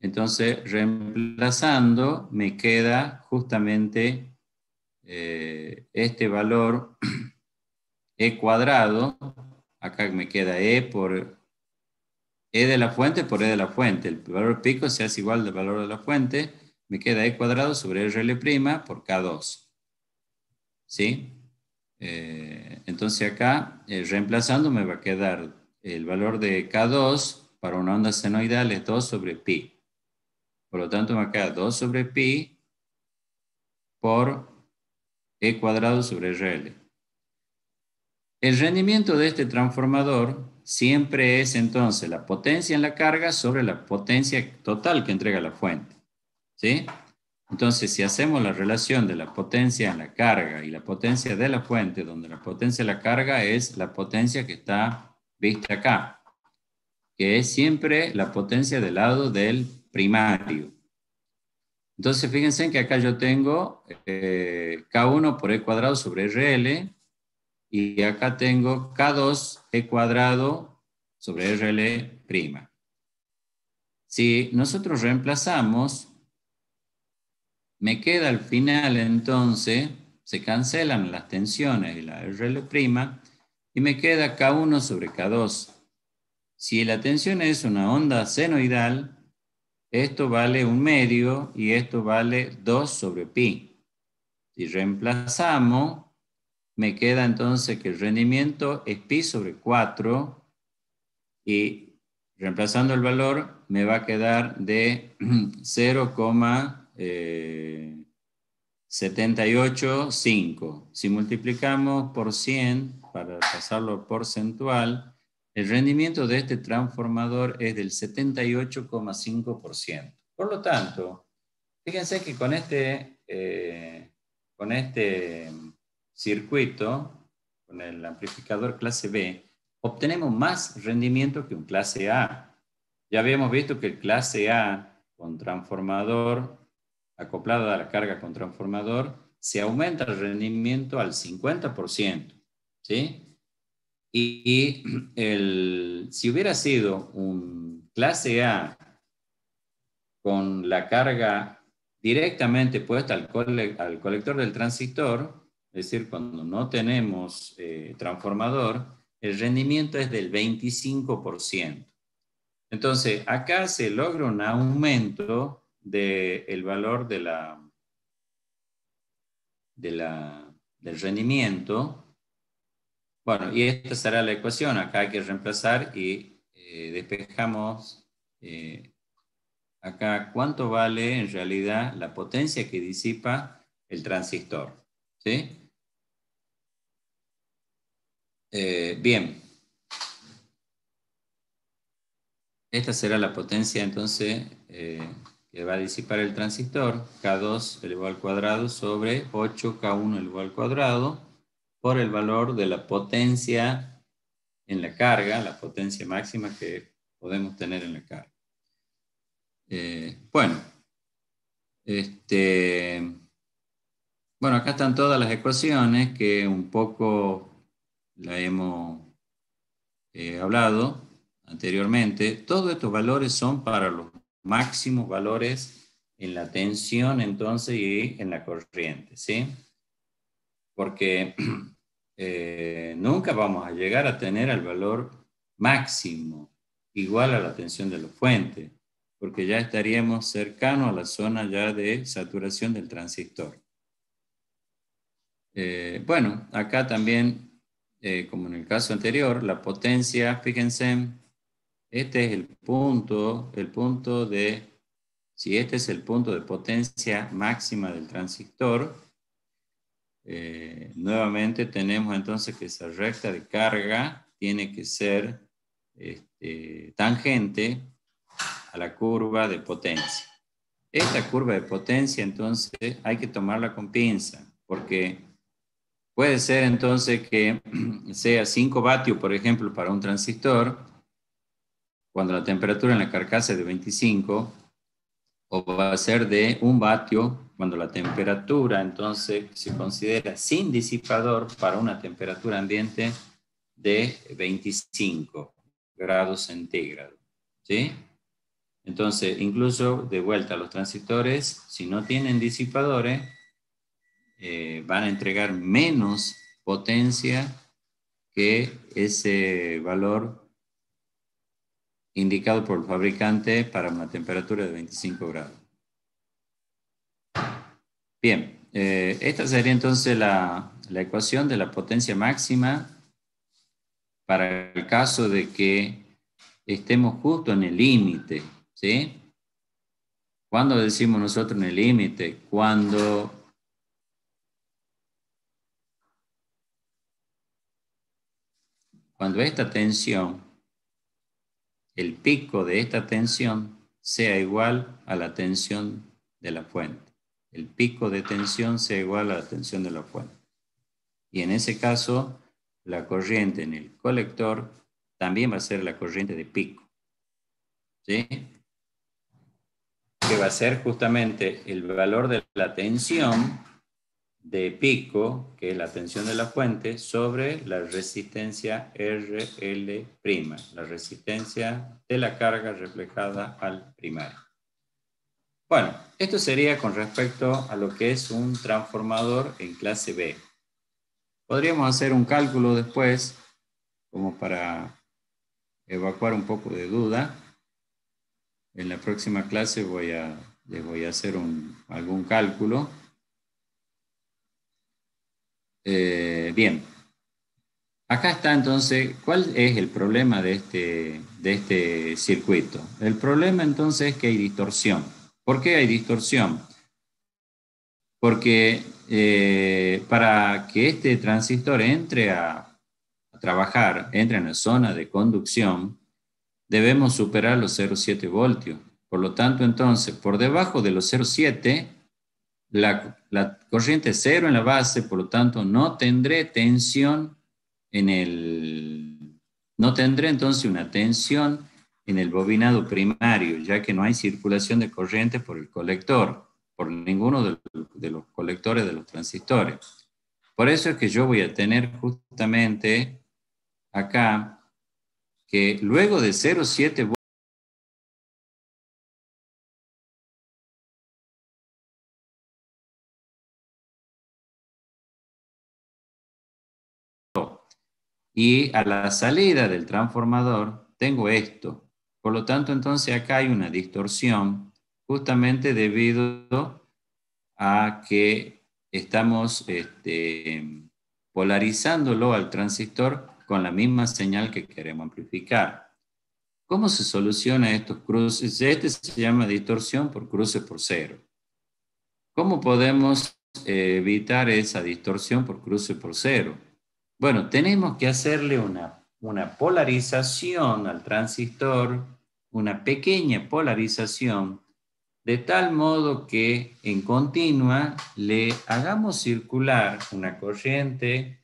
entonces reemplazando me queda justamente eh, este valor E cuadrado, acá me queda E por E de la fuente por E de la fuente. El valor pico se hace igual al valor de la fuente. Me queda E cuadrado sobre RL' por K2. ¿Sí? Eh, entonces acá, eh, reemplazando, me va a quedar el valor de K2 para una onda senoidal es 2 sobre pi. Por lo tanto, me queda 2 sobre pi por e cuadrado sobre RL. El rendimiento de este transformador siempre es entonces la potencia en la carga sobre la potencia total que entrega la fuente. Entonces, si hacemos la relación de la potencia en la carga y la potencia de la fuente, donde la potencia de la carga es la potencia que está vista acá, que es siempre la potencia del lado del primario. Entonces, fíjense que acá yo tengo eh, K1 por E cuadrado sobre RL y acá tengo K2 E cuadrado sobre RL prima. Si nosotros reemplazamos, me queda al final entonces, se cancelan las tensiones y la RL prima y me queda K1 sobre K2. Si la tensión es una onda senoidal, esto vale un medio y esto vale 2 sobre pi. Si reemplazamos, me queda entonces que el rendimiento es pi sobre 4 y reemplazando el valor me va a quedar de 0,785. Eh, si multiplicamos por 100 para pasarlo porcentual, el rendimiento de este transformador es del 78,5%. Por lo tanto, fíjense que con este, eh, con este circuito, con el amplificador clase B, obtenemos más rendimiento que un clase A. Ya habíamos visto que el clase A con transformador, acoplado a la carga con transformador, se aumenta el rendimiento al 50%. ¿sí? Y si hubiera sido un clase A con la carga directamente puesta al, colector del transistor, es decir, cuando no tenemos eh, transformador, el rendimiento es del 25%. Entonces, acá se logra un aumento del valor de la, del rendimiento bueno, y esta será la ecuación. Acá hay que reemplazar y eh, despejamos eh, acá cuánto vale en realidad la potencia que disipa el transistor. ¿Sí? Eh, bien. Esta será la potencia entonces que va a disipar el transistor. K2 elevado al cuadrado sobre 8K1 elevado al cuadrado por el valor de la potencia en la carga, la potencia máxima que podemos tener en la carga. Eh, bueno, este, bueno, acá están todas las ecuaciones que un poco la hemos eh, hablado anteriormente. Todos estos valores son para los máximos valores en la tensión entonces y en la corriente, ¿sí? Porque Eh, nunca vamos a llegar a tener el valor máximo igual a la tensión de la fuente, porque ya estaríamos cercano a la zona ya de saturación del transistor. Eh, bueno, acá también, eh, como en el caso anterior, la potencia, fíjense, este es el punto, el punto de, si este es el punto de potencia máxima del transistor, eh, nuevamente tenemos entonces que esa recta de carga tiene que ser este, tangente a la curva de potencia. Esta curva de potencia entonces hay que tomarla con pinza, porque puede ser entonces que sea 5 vatios, por ejemplo, para un transistor, cuando la temperatura en la carcasa es de 25, o va a ser de 1 vatio cuando la temperatura entonces se considera sin disipador para una temperatura ambiente de 25 grados centígrados. ¿sí? Entonces, incluso de vuelta, a los transistores, si no tienen disipadores, eh, van a entregar menos potencia que ese valor indicado por el fabricante para una temperatura de 25 grados. Bien, eh, esta sería entonces la, ecuación de la potencia máxima para el caso de que estemos justo en el límite, ¿sí? ¿Cuándo decimos nosotros en el límite? cuando esta tensión, el pico de esta tensión sea igual a la tensión de la fuente el pico de tensión sea igual a la tensión de la fuente. Y en ese caso, la corriente en el colector también va a ser la corriente de pico. ¿Sí? Que va a ser justamente el valor de la tensión de pico, que es la tensión de la fuente, sobre la resistencia RL', la resistencia de la carga reflejada al primario. Bueno, esto sería con respecto a lo que es un transformador en clase B. Podríamos hacer un cálculo después, como para evacuar un poco de duda. En la próxima clase voy a, les voy a hacer algún cálculo. Eh, bien, acá está entonces, ¿cuál es el problema de este, de este circuito? El problema entonces es que hay distorsión. ¿Por qué hay distorsión? Porque eh, para que este transistor entre a, trabajar, entre en la zona de conducción, debemos superar los 0,7 voltios. Por lo tanto, entonces, por debajo de los 0,7, la, la corriente es cero en la base, por lo tanto, no tendré tensión en el... No tendré entonces una tensión en el bobinado primario, ya que no hay circulación de corriente por el colector, por ninguno de los, colectores de los transistores. Por eso es que yo voy a tener justamente acá que luego de 0,7 voltios, y a la salida del transformador tengo esto. Por lo tanto, entonces acá hay una distorsión justamente debido a que estamos este, polarizándolo al transistor con la misma señal que queremos amplificar. ¿Cómo se soluciona estos cruces? Este se llama distorsión por cruce por cero. ¿Cómo podemos eh, evitar esa distorsión por cruce por cero? Bueno, tenemos que hacerle una, una polarización al transistor una pequeña polarización de tal modo que en continua le hagamos circular una corriente,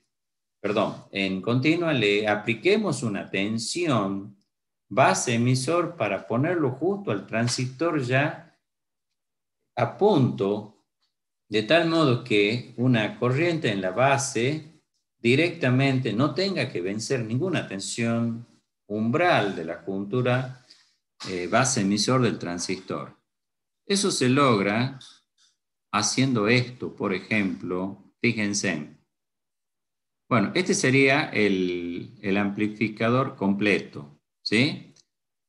perdón, en continua le apliquemos una tensión base emisor para ponerlo justo al transistor ya a punto, de tal modo que una corriente en la base directamente no tenga que vencer ninguna tensión umbral de la juntura eh, base emisor del transistor. Eso se logra haciendo esto, por ejemplo, fíjense. Bueno, este sería el, amplificador completo, ¿sí?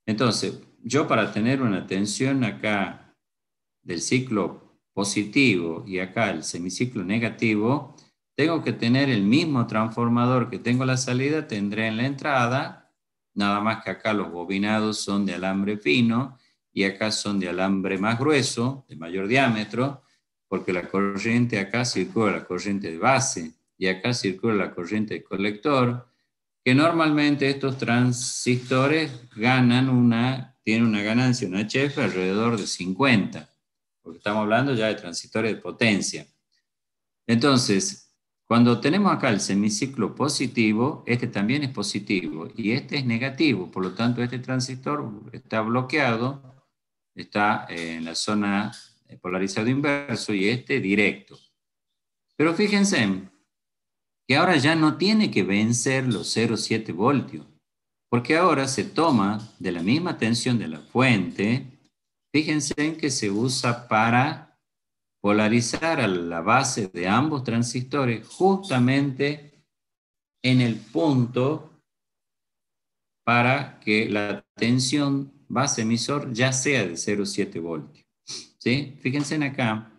Entonces, yo para tener una tensión acá del ciclo positivo y acá el semiciclo negativo, tengo que tener el mismo transformador que tengo en la salida, tendré en la entrada, nada más que acá los bobinados son de alambre fino y acá son de alambre más grueso, de mayor diámetro, porque la corriente acá circula la corriente de base y acá circula la corriente de colector, que normalmente estos transistores ganan una, tienen una ganancia, una HF alrededor de 50, porque estamos hablando ya de transistores de potencia. Entonces, cuando tenemos acá el semiciclo positivo, este también es positivo y este es negativo, por lo tanto este transistor está bloqueado, está en la zona polarizado inverso y este directo. Pero fíjense que ahora ya no tiene que vencer los 0,7 voltios, porque ahora se toma de la misma tensión de la fuente, fíjense que se usa para polarizar a la base de ambos transistores justamente en el punto para que la tensión base emisor ya sea de 0,7 voltios. ¿Sí? Fíjense en acá,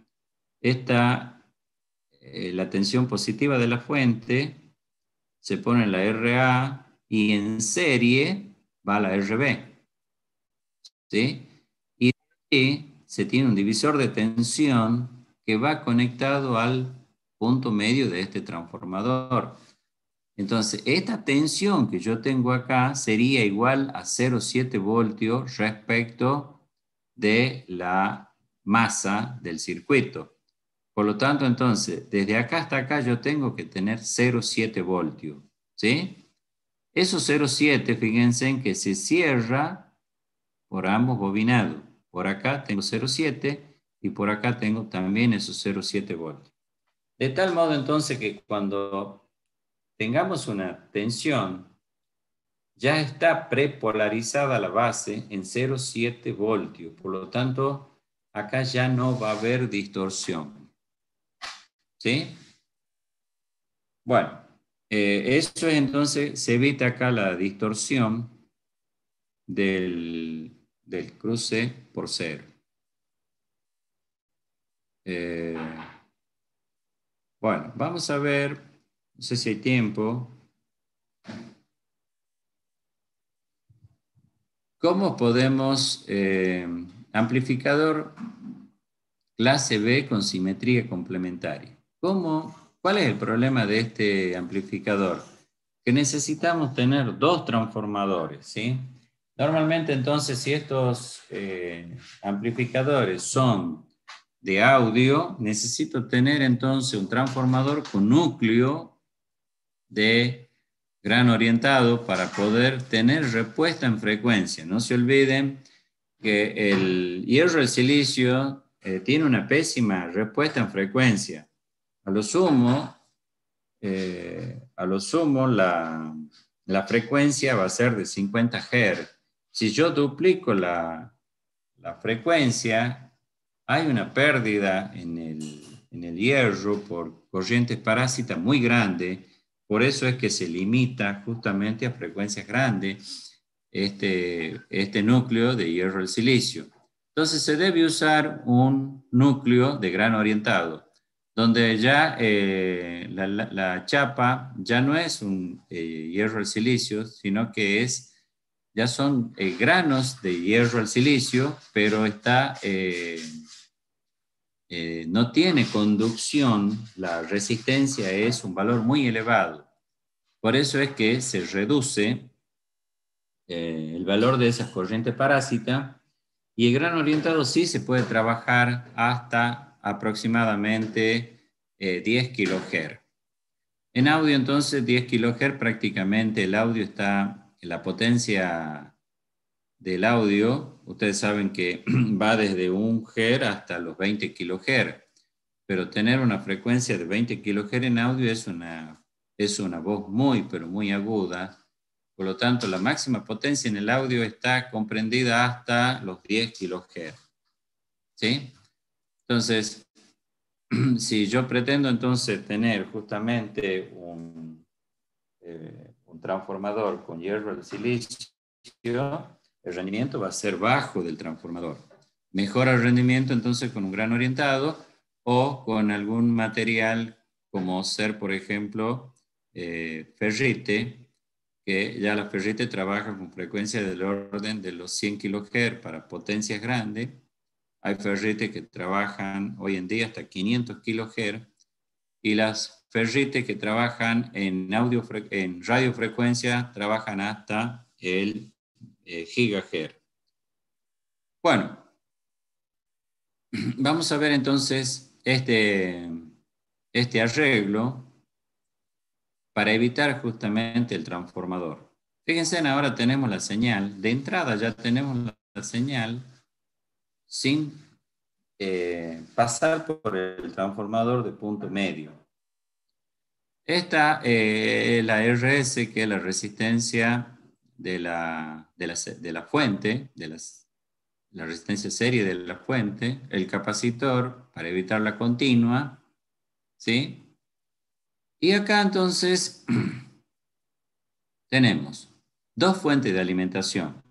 esta, eh, la tensión positiva de la fuente se pone en la RA y en serie va la RB. ¿Sí? Y se tiene un divisor de tensión que va conectado al punto medio de este transformador. Entonces, esta tensión que yo tengo acá sería igual a 0,7 voltios respecto de la masa del circuito. Por lo tanto, entonces, desde acá hasta acá yo tengo que tener 0,7 voltios, ¿sí? Esos 0,7, fíjense en que se cierra por ambos bobinados. Por acá tengo 0,7 y por acá tengo también esos 0,7 voltios. De tal modo entonces que cuando tengamos una tensión, ya está prepolarizada la base en 0,7 voltios. Por lo tanto, acá ya no va a haber distorsión. ¿Sí? Bueno, eh, eso es entonces, se evita acá la distorsión del, del cruce por cero. Eh, bueno, vamos a ver, no sé si hay tiempo. ¿Cómo podemos, eh, amplificador clase B con simetría complementaria? ¿Cuál es el problema de este amplificador? Que necesitamos tener dos transformadores, ¿sí? Normalmente entonces si estos eh, amplificadores son de audio, necesito tener entonces un transformador con núcleo de gran orientado para poder tener respuesta en frecuencia. No se olviden que el hierro de silicio eh, tiene una pésima respuesta en frecuencia. A lo sumo, eh, a lo sumo la, la frecuencia va a ser de 50 Hz. Si yo duplico la, frecuencia, hay una pérdida en el, hierro por corrientes parásitas muy grande, por eso es que se limita justamente a frecuencias grandes este, este núcleo de hierro al silicio. Entonces se debe usar un núcleo de grano orientado, donde ya eh, la, chapa ya no es un eh, hierro al silicio, sino que es ya son eh, granos de hierro al silicio, pero está, eh, eh, no tiene conducción, la resistencia es un valor muy elevado. Por eso es que se reduce el valor de esas corrientes parásitas y el grano orientado sí se puede trabajar hasta aproximadamente 10 kilohertz. En audio entonces 10 kilohertz prácticamente el audio está la potencia del audio, ustedes saben que va desde un Hz e hasta los 20 kHz, pero tener una frecuencia de 20 kHz en audio es una, es una voz muy, pero muy aguda. Por lo tanto, la máxima potencia en el audio está comprendida hasta los 10 kHz. ¿Sí? Entonces, si yo pretendo entonces tener justamente un... Eh, transformador con hierro de silicio, el rendimiento va a ser bajo del transformador. Mejora el rendimiento entonces con un gran orientado o con algún material como ser, por ejemplo, eh, ferrite, que ya la ferrite trabaja con frecuencia del orden de los 100 kHz para potencias grandes. Hay ferrite que trabajan hoy en día hasta 500 kHz y las Ferrites que trabajan en, radiofrecuencia, trabajan hasta el eh, gigahertz. Bueno, vamos a ver entonces este, este arreglo para evitar justamente el transformador. Fíjense, ahora tenemos la señal, de entrada ya tenemos la señal sin eh, pasar por el transformador de punto medio. Esta es eh, la RS, que es la resistencia de la, de la, fuente, de la resistencia serie de la fuente, el capacitor para evitar la continua, ¿sí? Y acá entonces tenemos dos fuentes de alimentación.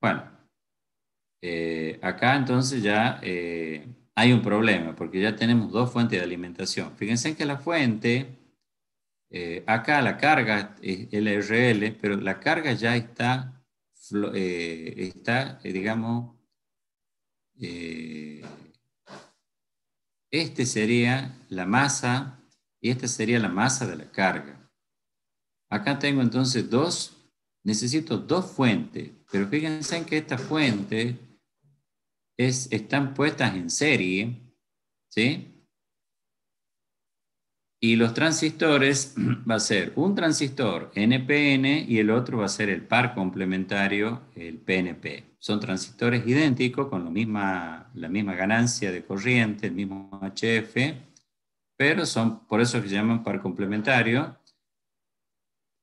Bueno, eh, acá entonces ya eh, hay un problema, porque ya tenemos dos fuentes de alimentación. Fíjense que la fuente, eh, acá la carga es LRL, pero la carga ya está, eh, está eh, digamos, eh, este sería la masa y esta sería la masa de la carga. Acá tengo entonces dos, necesito dos fuentes, pero fíjense en que esta fuente están puestas en serie, ¿sí? Y los transistores va a ser un transistor NPN y el otro va a ser el par complementario, el PNP. Son transistores idénticos con misma, la misma ganancia de corriente, el mismo HF, pero son por eso que se llaman par complementario.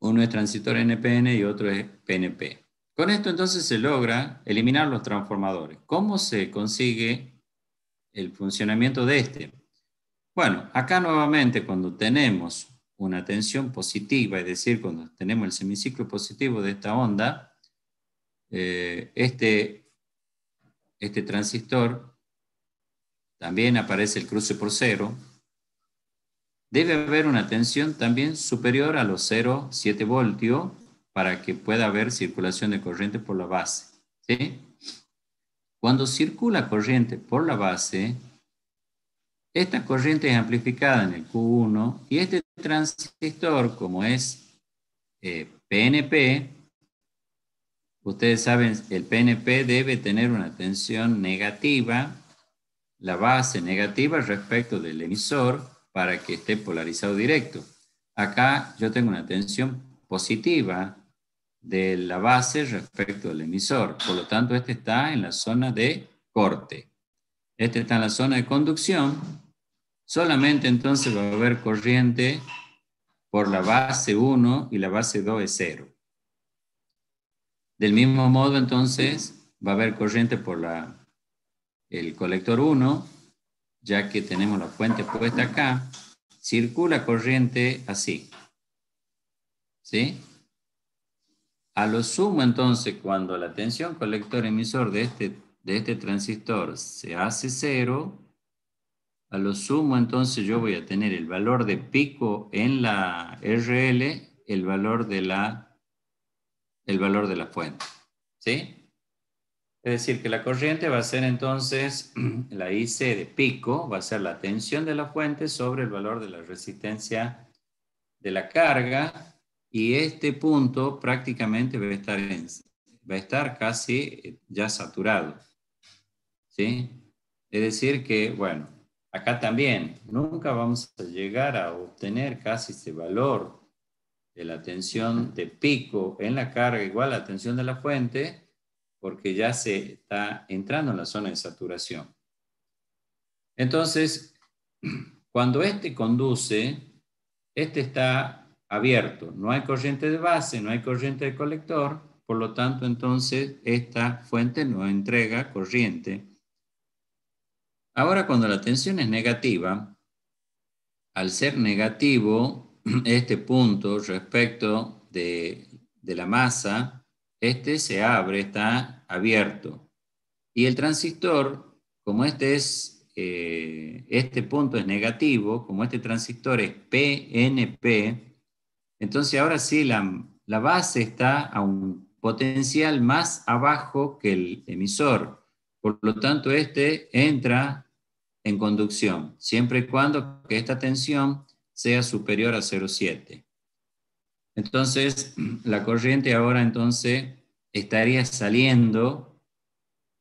Uno es transistor NPN y otro es PNP. Con esto entonces se logra eliminar los transformadores. ¿Cómo se consigue el funcionamiento de este? Bueno, acá nuevamente cuando tenemos una tensión positiva, es decir, cuando tenemos el semiciclo positivo de esta onda, eh, este, este transistor, también aparece el cruce por cero, debe haber una tensión también superior a los 0,7 voltios para que pueda haber circulación de corriente por la base. Cuando circula corriente por la base, esta corriente es amplificada en el Q1 y este transistor, como es PNP, eh, ustedes saben, el PNP debe tener una tensión negativa, la base negativa respecto del emisor para que esté polarizado directo. Acá yo tengo una tensión positiva de la base respecto al emisor. Por lo tanto, este está en la zona de corte. Este está en la zona de conducción. Solamente entonces va a haber corriente por la base 1 y la base 2 es 0. Del mismo modo, entonces, va a haber corriente por la, el colector 1, ya que tenemos la fuente puesta acá. Circula corriente así. ¿Sí? A lo sumo, entonces, cuando la tensión colector-emisor de este, de este transistor se hace cero, a lo sumo, entonces, yo voy a tener el valor de pico en la RL, el valor de la, el valor de la fuente. ¿Sí? Es decir, que la corriente va a ser entonces, la IC de pico, va a ser la tensión de la fuente sobre el valor de la resistencia de la carga y este punto prácticamente va a estar, va a estar casi eh, ya saturado. ¿Sí? Es decir que, bueno, acá también nunca vamos a llegar a obtener casi ese valor de la tensión de pico en la carga igual a la tensión de la fuente, porque ya se está entrando en la zona de saturación. Entonces, cuando este conduce, este está abierto. No hay corriente de base, no hay corriente de colector, por lo tanto, entonces, esta fuente no entrega corriente. Ahora, cuando la tensión es negativa, al ser negativo este punto respecto de, la masa, este se abre, está abierto. Y el transistor, como este es, eh, este punto es negativo, como este transistor es PNP, entonces ahora sí, la, base está a un potencial más abajo que el emisor. Por lo tanto, este entra en conducción, siempre y cuando que esta tensión sea superior a 0,7. Entonces, la corriente ahora entonces estaría saliendo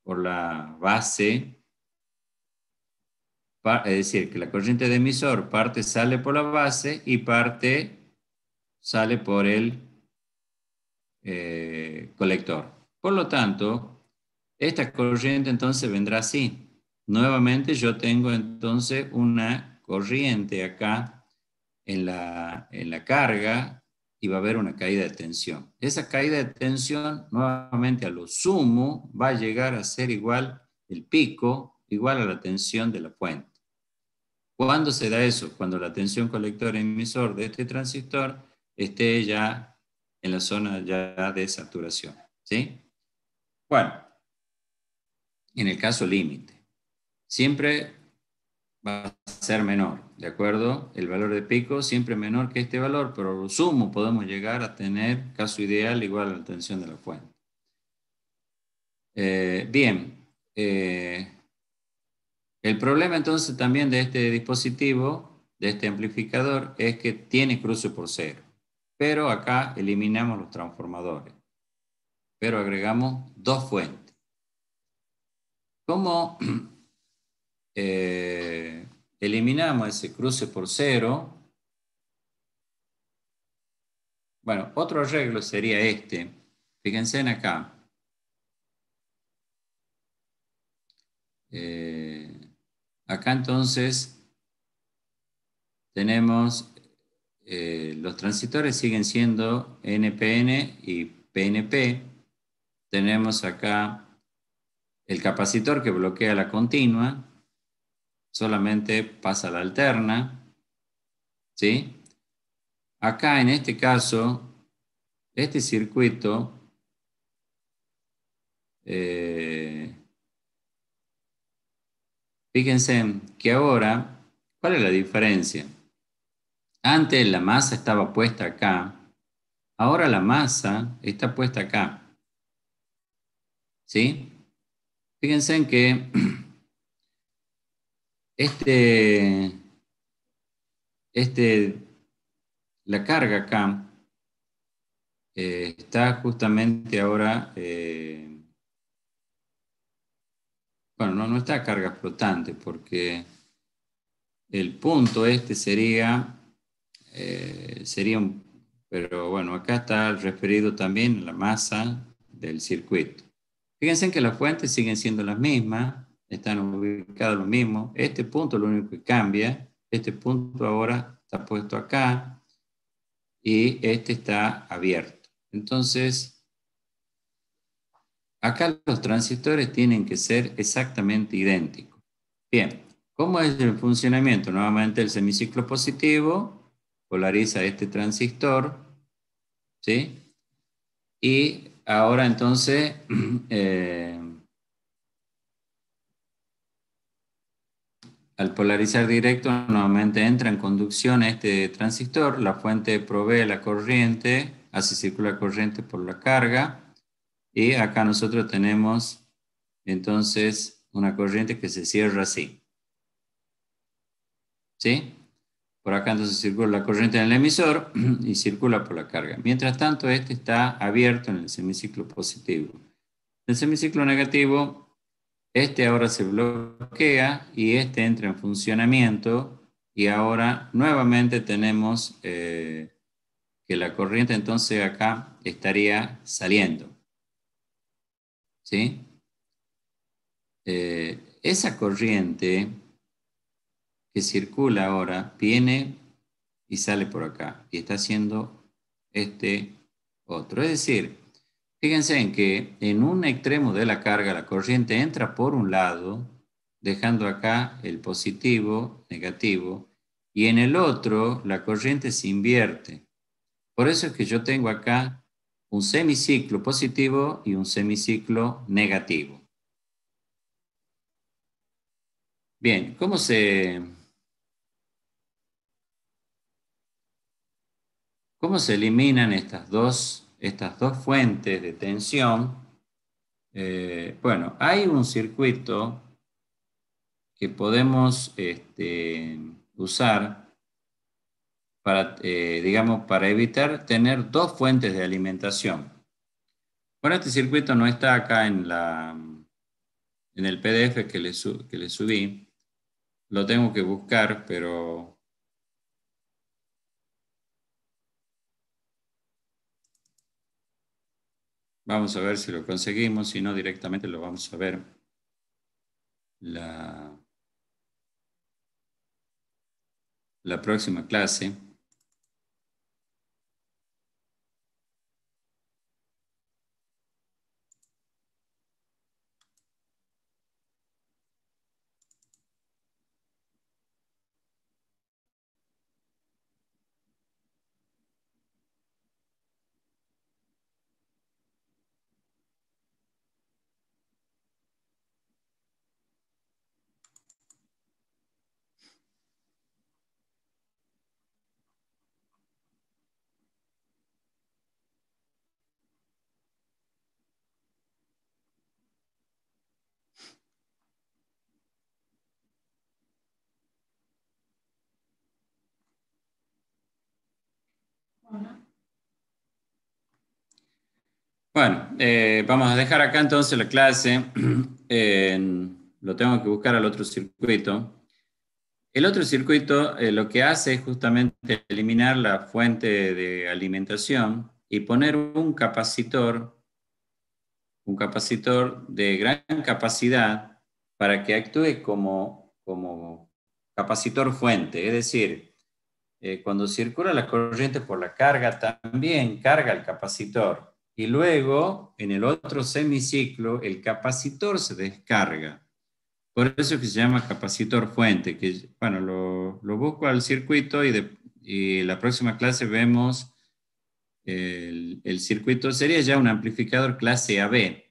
por la base, es decir, que la corriente de emisor parte sale por la base y parte sale por el eh, colector. Por lo tanto, esta corriente entonces vendrá así. Nuevamente yo tengo entonces una corriente acá en la, en la carga y va a haber una caída de tensión. Esa caída de tensión nuevamente a lo sumo va a llegar a ser igual el pico, igual a la tensión de la fuente. ¿Cuándo se da eso? Cuando la tensión colector-emisor de este transistor esté ya en la zona ya de saturación. ¿sí? Bueno, en el caso límite, siempre va a ser menor, ¿de acuerdo? El valor de pico siempre menor que este valor, pero lo sumo podemos llegar a tener caso ideal igual a la tensión de la fuente. Eh, bien, eh, el problema entonces también de este dispositivo, de este amplificador, es que tiene cruce por cero pero acá eliminamos los transformadores, pero agregamos dos fuentes. ¿Cómo eh, eliminamos ese cruce por cero? Bueno, otro arreglo sería este. Fíjense en acá. Eh, acá entonces tenemos eh, los transitores siguen siendo NPN y PNP. Tenemos acá el capacitor que bloquea la continua, solamente pasa la alterna. Acá en este caso, este circuito eh, fíjense que ahora, ¿cuál es la diferencia? Antes la masa estaba puesta acá, ahora la masa está puesta acá. ¿Sí? Fíjense en que este, este, la carga acá eh, está justamente ahora, eh, bueno, no, no está carga flotante porque el punto este sería eh, sería un, pero bueno, acá está referido también la masa del circuito. Fíjense que las fuentes siguen siendo las mismas, están ubicadas lo mismo Este punto lo único que cambia, este punto ahora está puesto acá y este está abierto. Entonces, acá los transistores tienen que ser exactamente idénticos. Bien, ¿cómo es el funcionamiento? Nuevamente el semiciclo positivo polariza este transistor, ¿sí? Y ahora entonces, eh, al polarizar directo, nuevamente entra en conducción este transistor, la fuente provee la corriente, hace circular corriente por la carga, y acá nosotros tenemos entonces una corriente que se cierra así. ¿Sí? Por acá entonces circula la corriente en el emisor y circula por la carga. Mientras tanto, este está abierto en el semiciclo positivo. En el semiciclo negativo, este ahora se bloquea y este entra en funcionamiento y ahora nuevamente tenemos eh, que la corriente entonces acá estaría saliendo. ¿Sí? Eh, esa corriente que circula ahora viene y sale por acá y está haciendo este otro. Es decir, fíjense en que en un extremo de la carga la corriente entra por un lado, dejando acá el positivo, negativo, y en el otro la corriente se invierte. Por eso es que yo tengo acá un semiciclo positivo y un semiciclo negativo. Bien, ¿cómo se ¿Cómo se eliminan estas dos, estas dos fuentes de tensión? Eh, bueno, hay un circuito que podemos este, usar para, eh, digamos, para evitar tener dos fuentes de alimentación. Bueno, este circuito no está acá en, la, en el PDF que le subí. Lo tengo que buscar, pero Vamos a ver si lo conseguimos, si no directamente lo vamos a ver la, la próxima clase. Bueno, eh, vamos a dejar acá entonces la clase. Eh, lo tengo que buscar al otro circuito. El otro circuito eh, lo que hace es justamente eliminar la fuente de alimentación y poner un capacitor, un capacitor de gran capacidad para que actúe como, como capacitor fuente, es decir, eh, cuando circula la corriente por la carga, también carga el capacitor. Y luego, en el otro semiciclo, el capacitor se descarga. Por eso que se llama capacitor fuente, que, bueno, lo, busco al circuito y, de, la próxima clase vemos el, el, circuito sería ya un amplificador clase AB.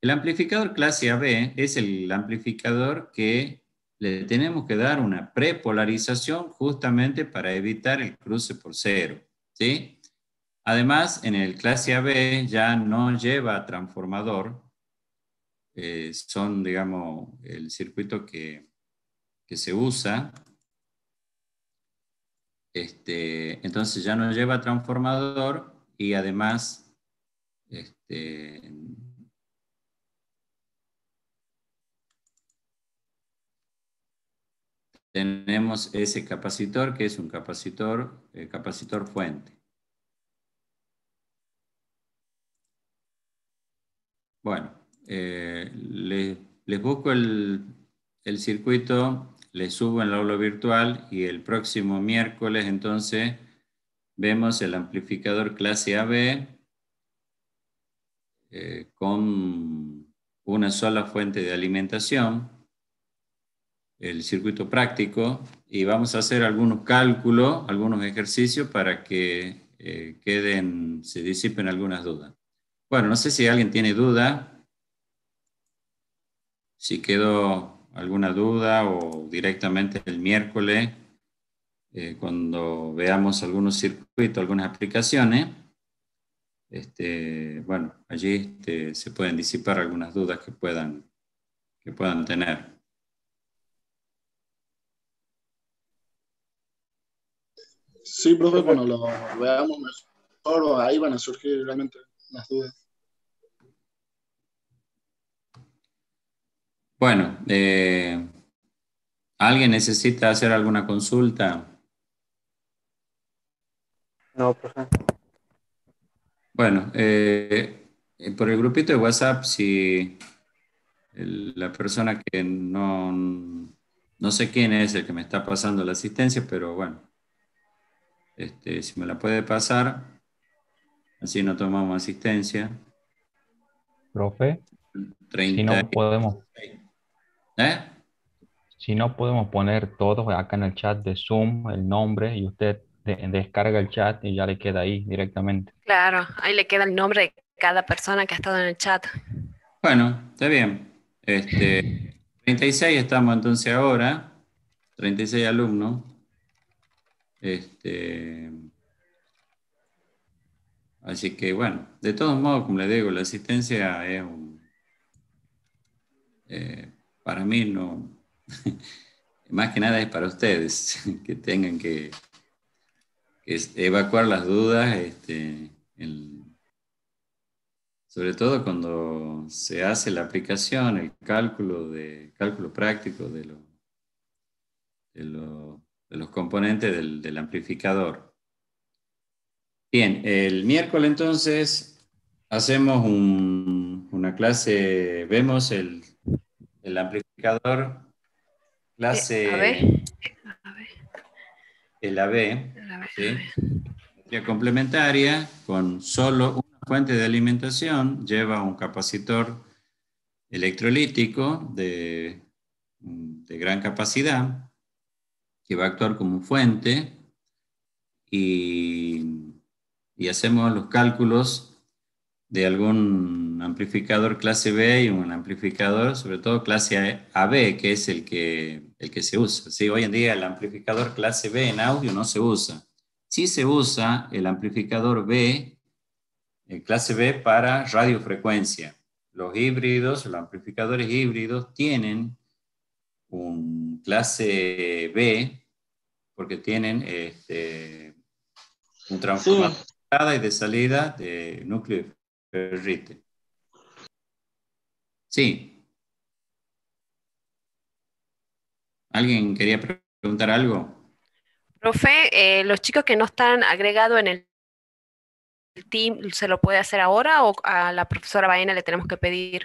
El amplificador clase AB es el amplificador que le tenemos que dar una prepolarización justamente para evitar el cruce por cero, ¿sí? Además, en el clase AB ya no lleva transformador, eh, son, digamos, el circuito que, se usa. Este, entonces ya no lleva transformador y además este, tenemos ese capacitor que es un capacitor, eh, capacitor fuente. Bueno, eh, les, busco el, circuito, les subo en la aula virtual y el próximo miércoles entonces vemos el amplificador clase AB eh, con una sola fuente de alimentación el circuito práctico y vamos a hacer algunos cálculos, algunos ejercicios para que eh, queden, se disipen algunas dudas. Bueno, no sé si alguien tiene duda, si quedó alguna duda o directamente el miércoles, eh, cuando veamos algunos circuitos, algunas aplicaciones, este, bueno, allí este, se pueden disipar algunas dudas que puedan, que puedan tener. Sí, profe, bueno, lo veamos mejor, ahí van a surgir realmente las dudas. Bueno, eh, ¿alguien necesita hacer alguna consulta? No, profe. Bueno, eh, por el grupito de WhatsApp, si la persona que no, no sé quién es el que me está pasando la asistencia, pero bueno, este, si me la puede pasar, así no tomamos asistencia. Profe, si no podemos. ¿Eh? Si no podemos poner todos acá en el chat de Zoom el nombre y usted descarga el chat y ya le queda ahí directamente. Claro, ahí le queda el nombre de cada persona que ha estado en el chat. Bueno, está bien. Este, 36 estamos entonces ahora, 36 alumnos. Este, así que bueno, de todos modos, como le digo, la asistencia es eh, para mí no, más que nada es para ustedes, que tengan que, evacuar las dudas, este, sobre todo cuando se hace la aplicación, el cálculo de cálculo práctico de los los componentes del, amplificador. Bien, el miércoles entonces hacemos una clase, vemos el, amplificador, clase... Eh, a El AB, complementaria con solo una fuente de alimentación, lleva un capacitor electrolítico de, de gran capacidad, que va a actuar como fuente y, y hacemos los cálculos de algún amplificador clase B y un amplificador, sobre todo clase AB, que es el que, el que se usa. ¿sí? Hoy en día el amplificador clase B en audio no se usa. Sí se usa el amplificador B, el clase B para radiofrecuencia. Los híbridos, los amplificadores híbridos tienen un clase B, porque tienen este, un transformador de entrada y de salida de núcleo ferrite. Sí. ¿Alguien quería preguntar algo? Profe, eh, los chicos que no están agregados en el team, ¿se lo puede hacer ahora o a la profesora Baena le tenemos que pedir?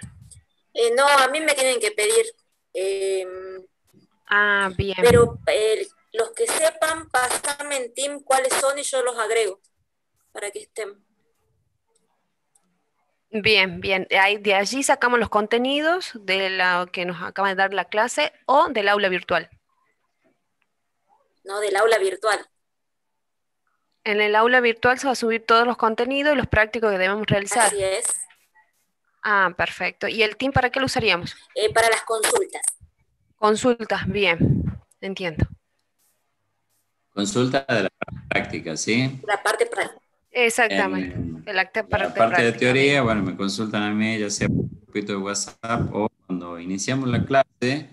Eh, no, a mí me tienen que pedir. Em, ah, bien. Pero eh, los que sepan, pasame en Team cuáles son y yo los agrego para que estén. Bien, bien. De allí sacamos los contenidos de lo que nos acaba de dar la clase o del aula virtual. No, del aula virtual. En el aula virtual se va a subir todos los contenidos y los prácticos que debemos realizar. Así es. Ah, perfecto. ¿Y el Team para qué lo usaríamos? Eh, para las consultas. Consultas, bien, entiendo. Consulta de la práctica, ¿sí? La parte práctica. Exactamente. Eh, la parte de teoría, bueno, me consultan a mí, ya sea por un de WhatsApp o cuando iniciamos la clase,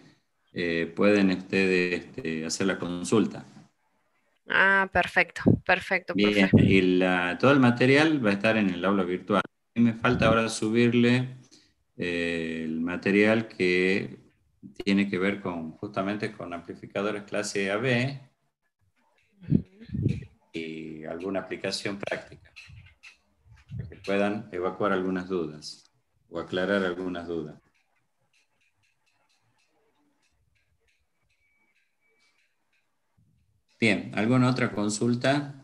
eh, pueden ustedes este, hacer la consulta. Ah, perfecto, perfecto. Bien, y todo el material va a estar en el aula virtual me falta ahora subirle eh, el material que tiene que ver con justamente con amplificadores clase AB y alguna aplicación práctica para que puedan evacuar algunas dudas o aclarar algunas dudas. Bien, ¿alguna otra consulta?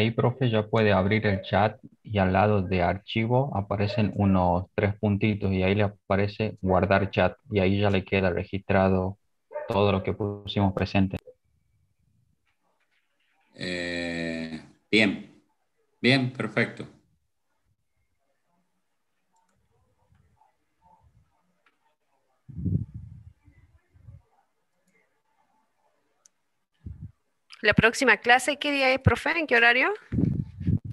Ahí, profe, ya puede abrir el chat y al lado de archivo aparecen unos tres puntitos y ahí le aparece guardar chat y ahí ya le queda registrado todo lo que pusimos presente. Eh, bien, bien, perfecto. La próxima clase, ¿qué día es, profe? ¿En qué horario?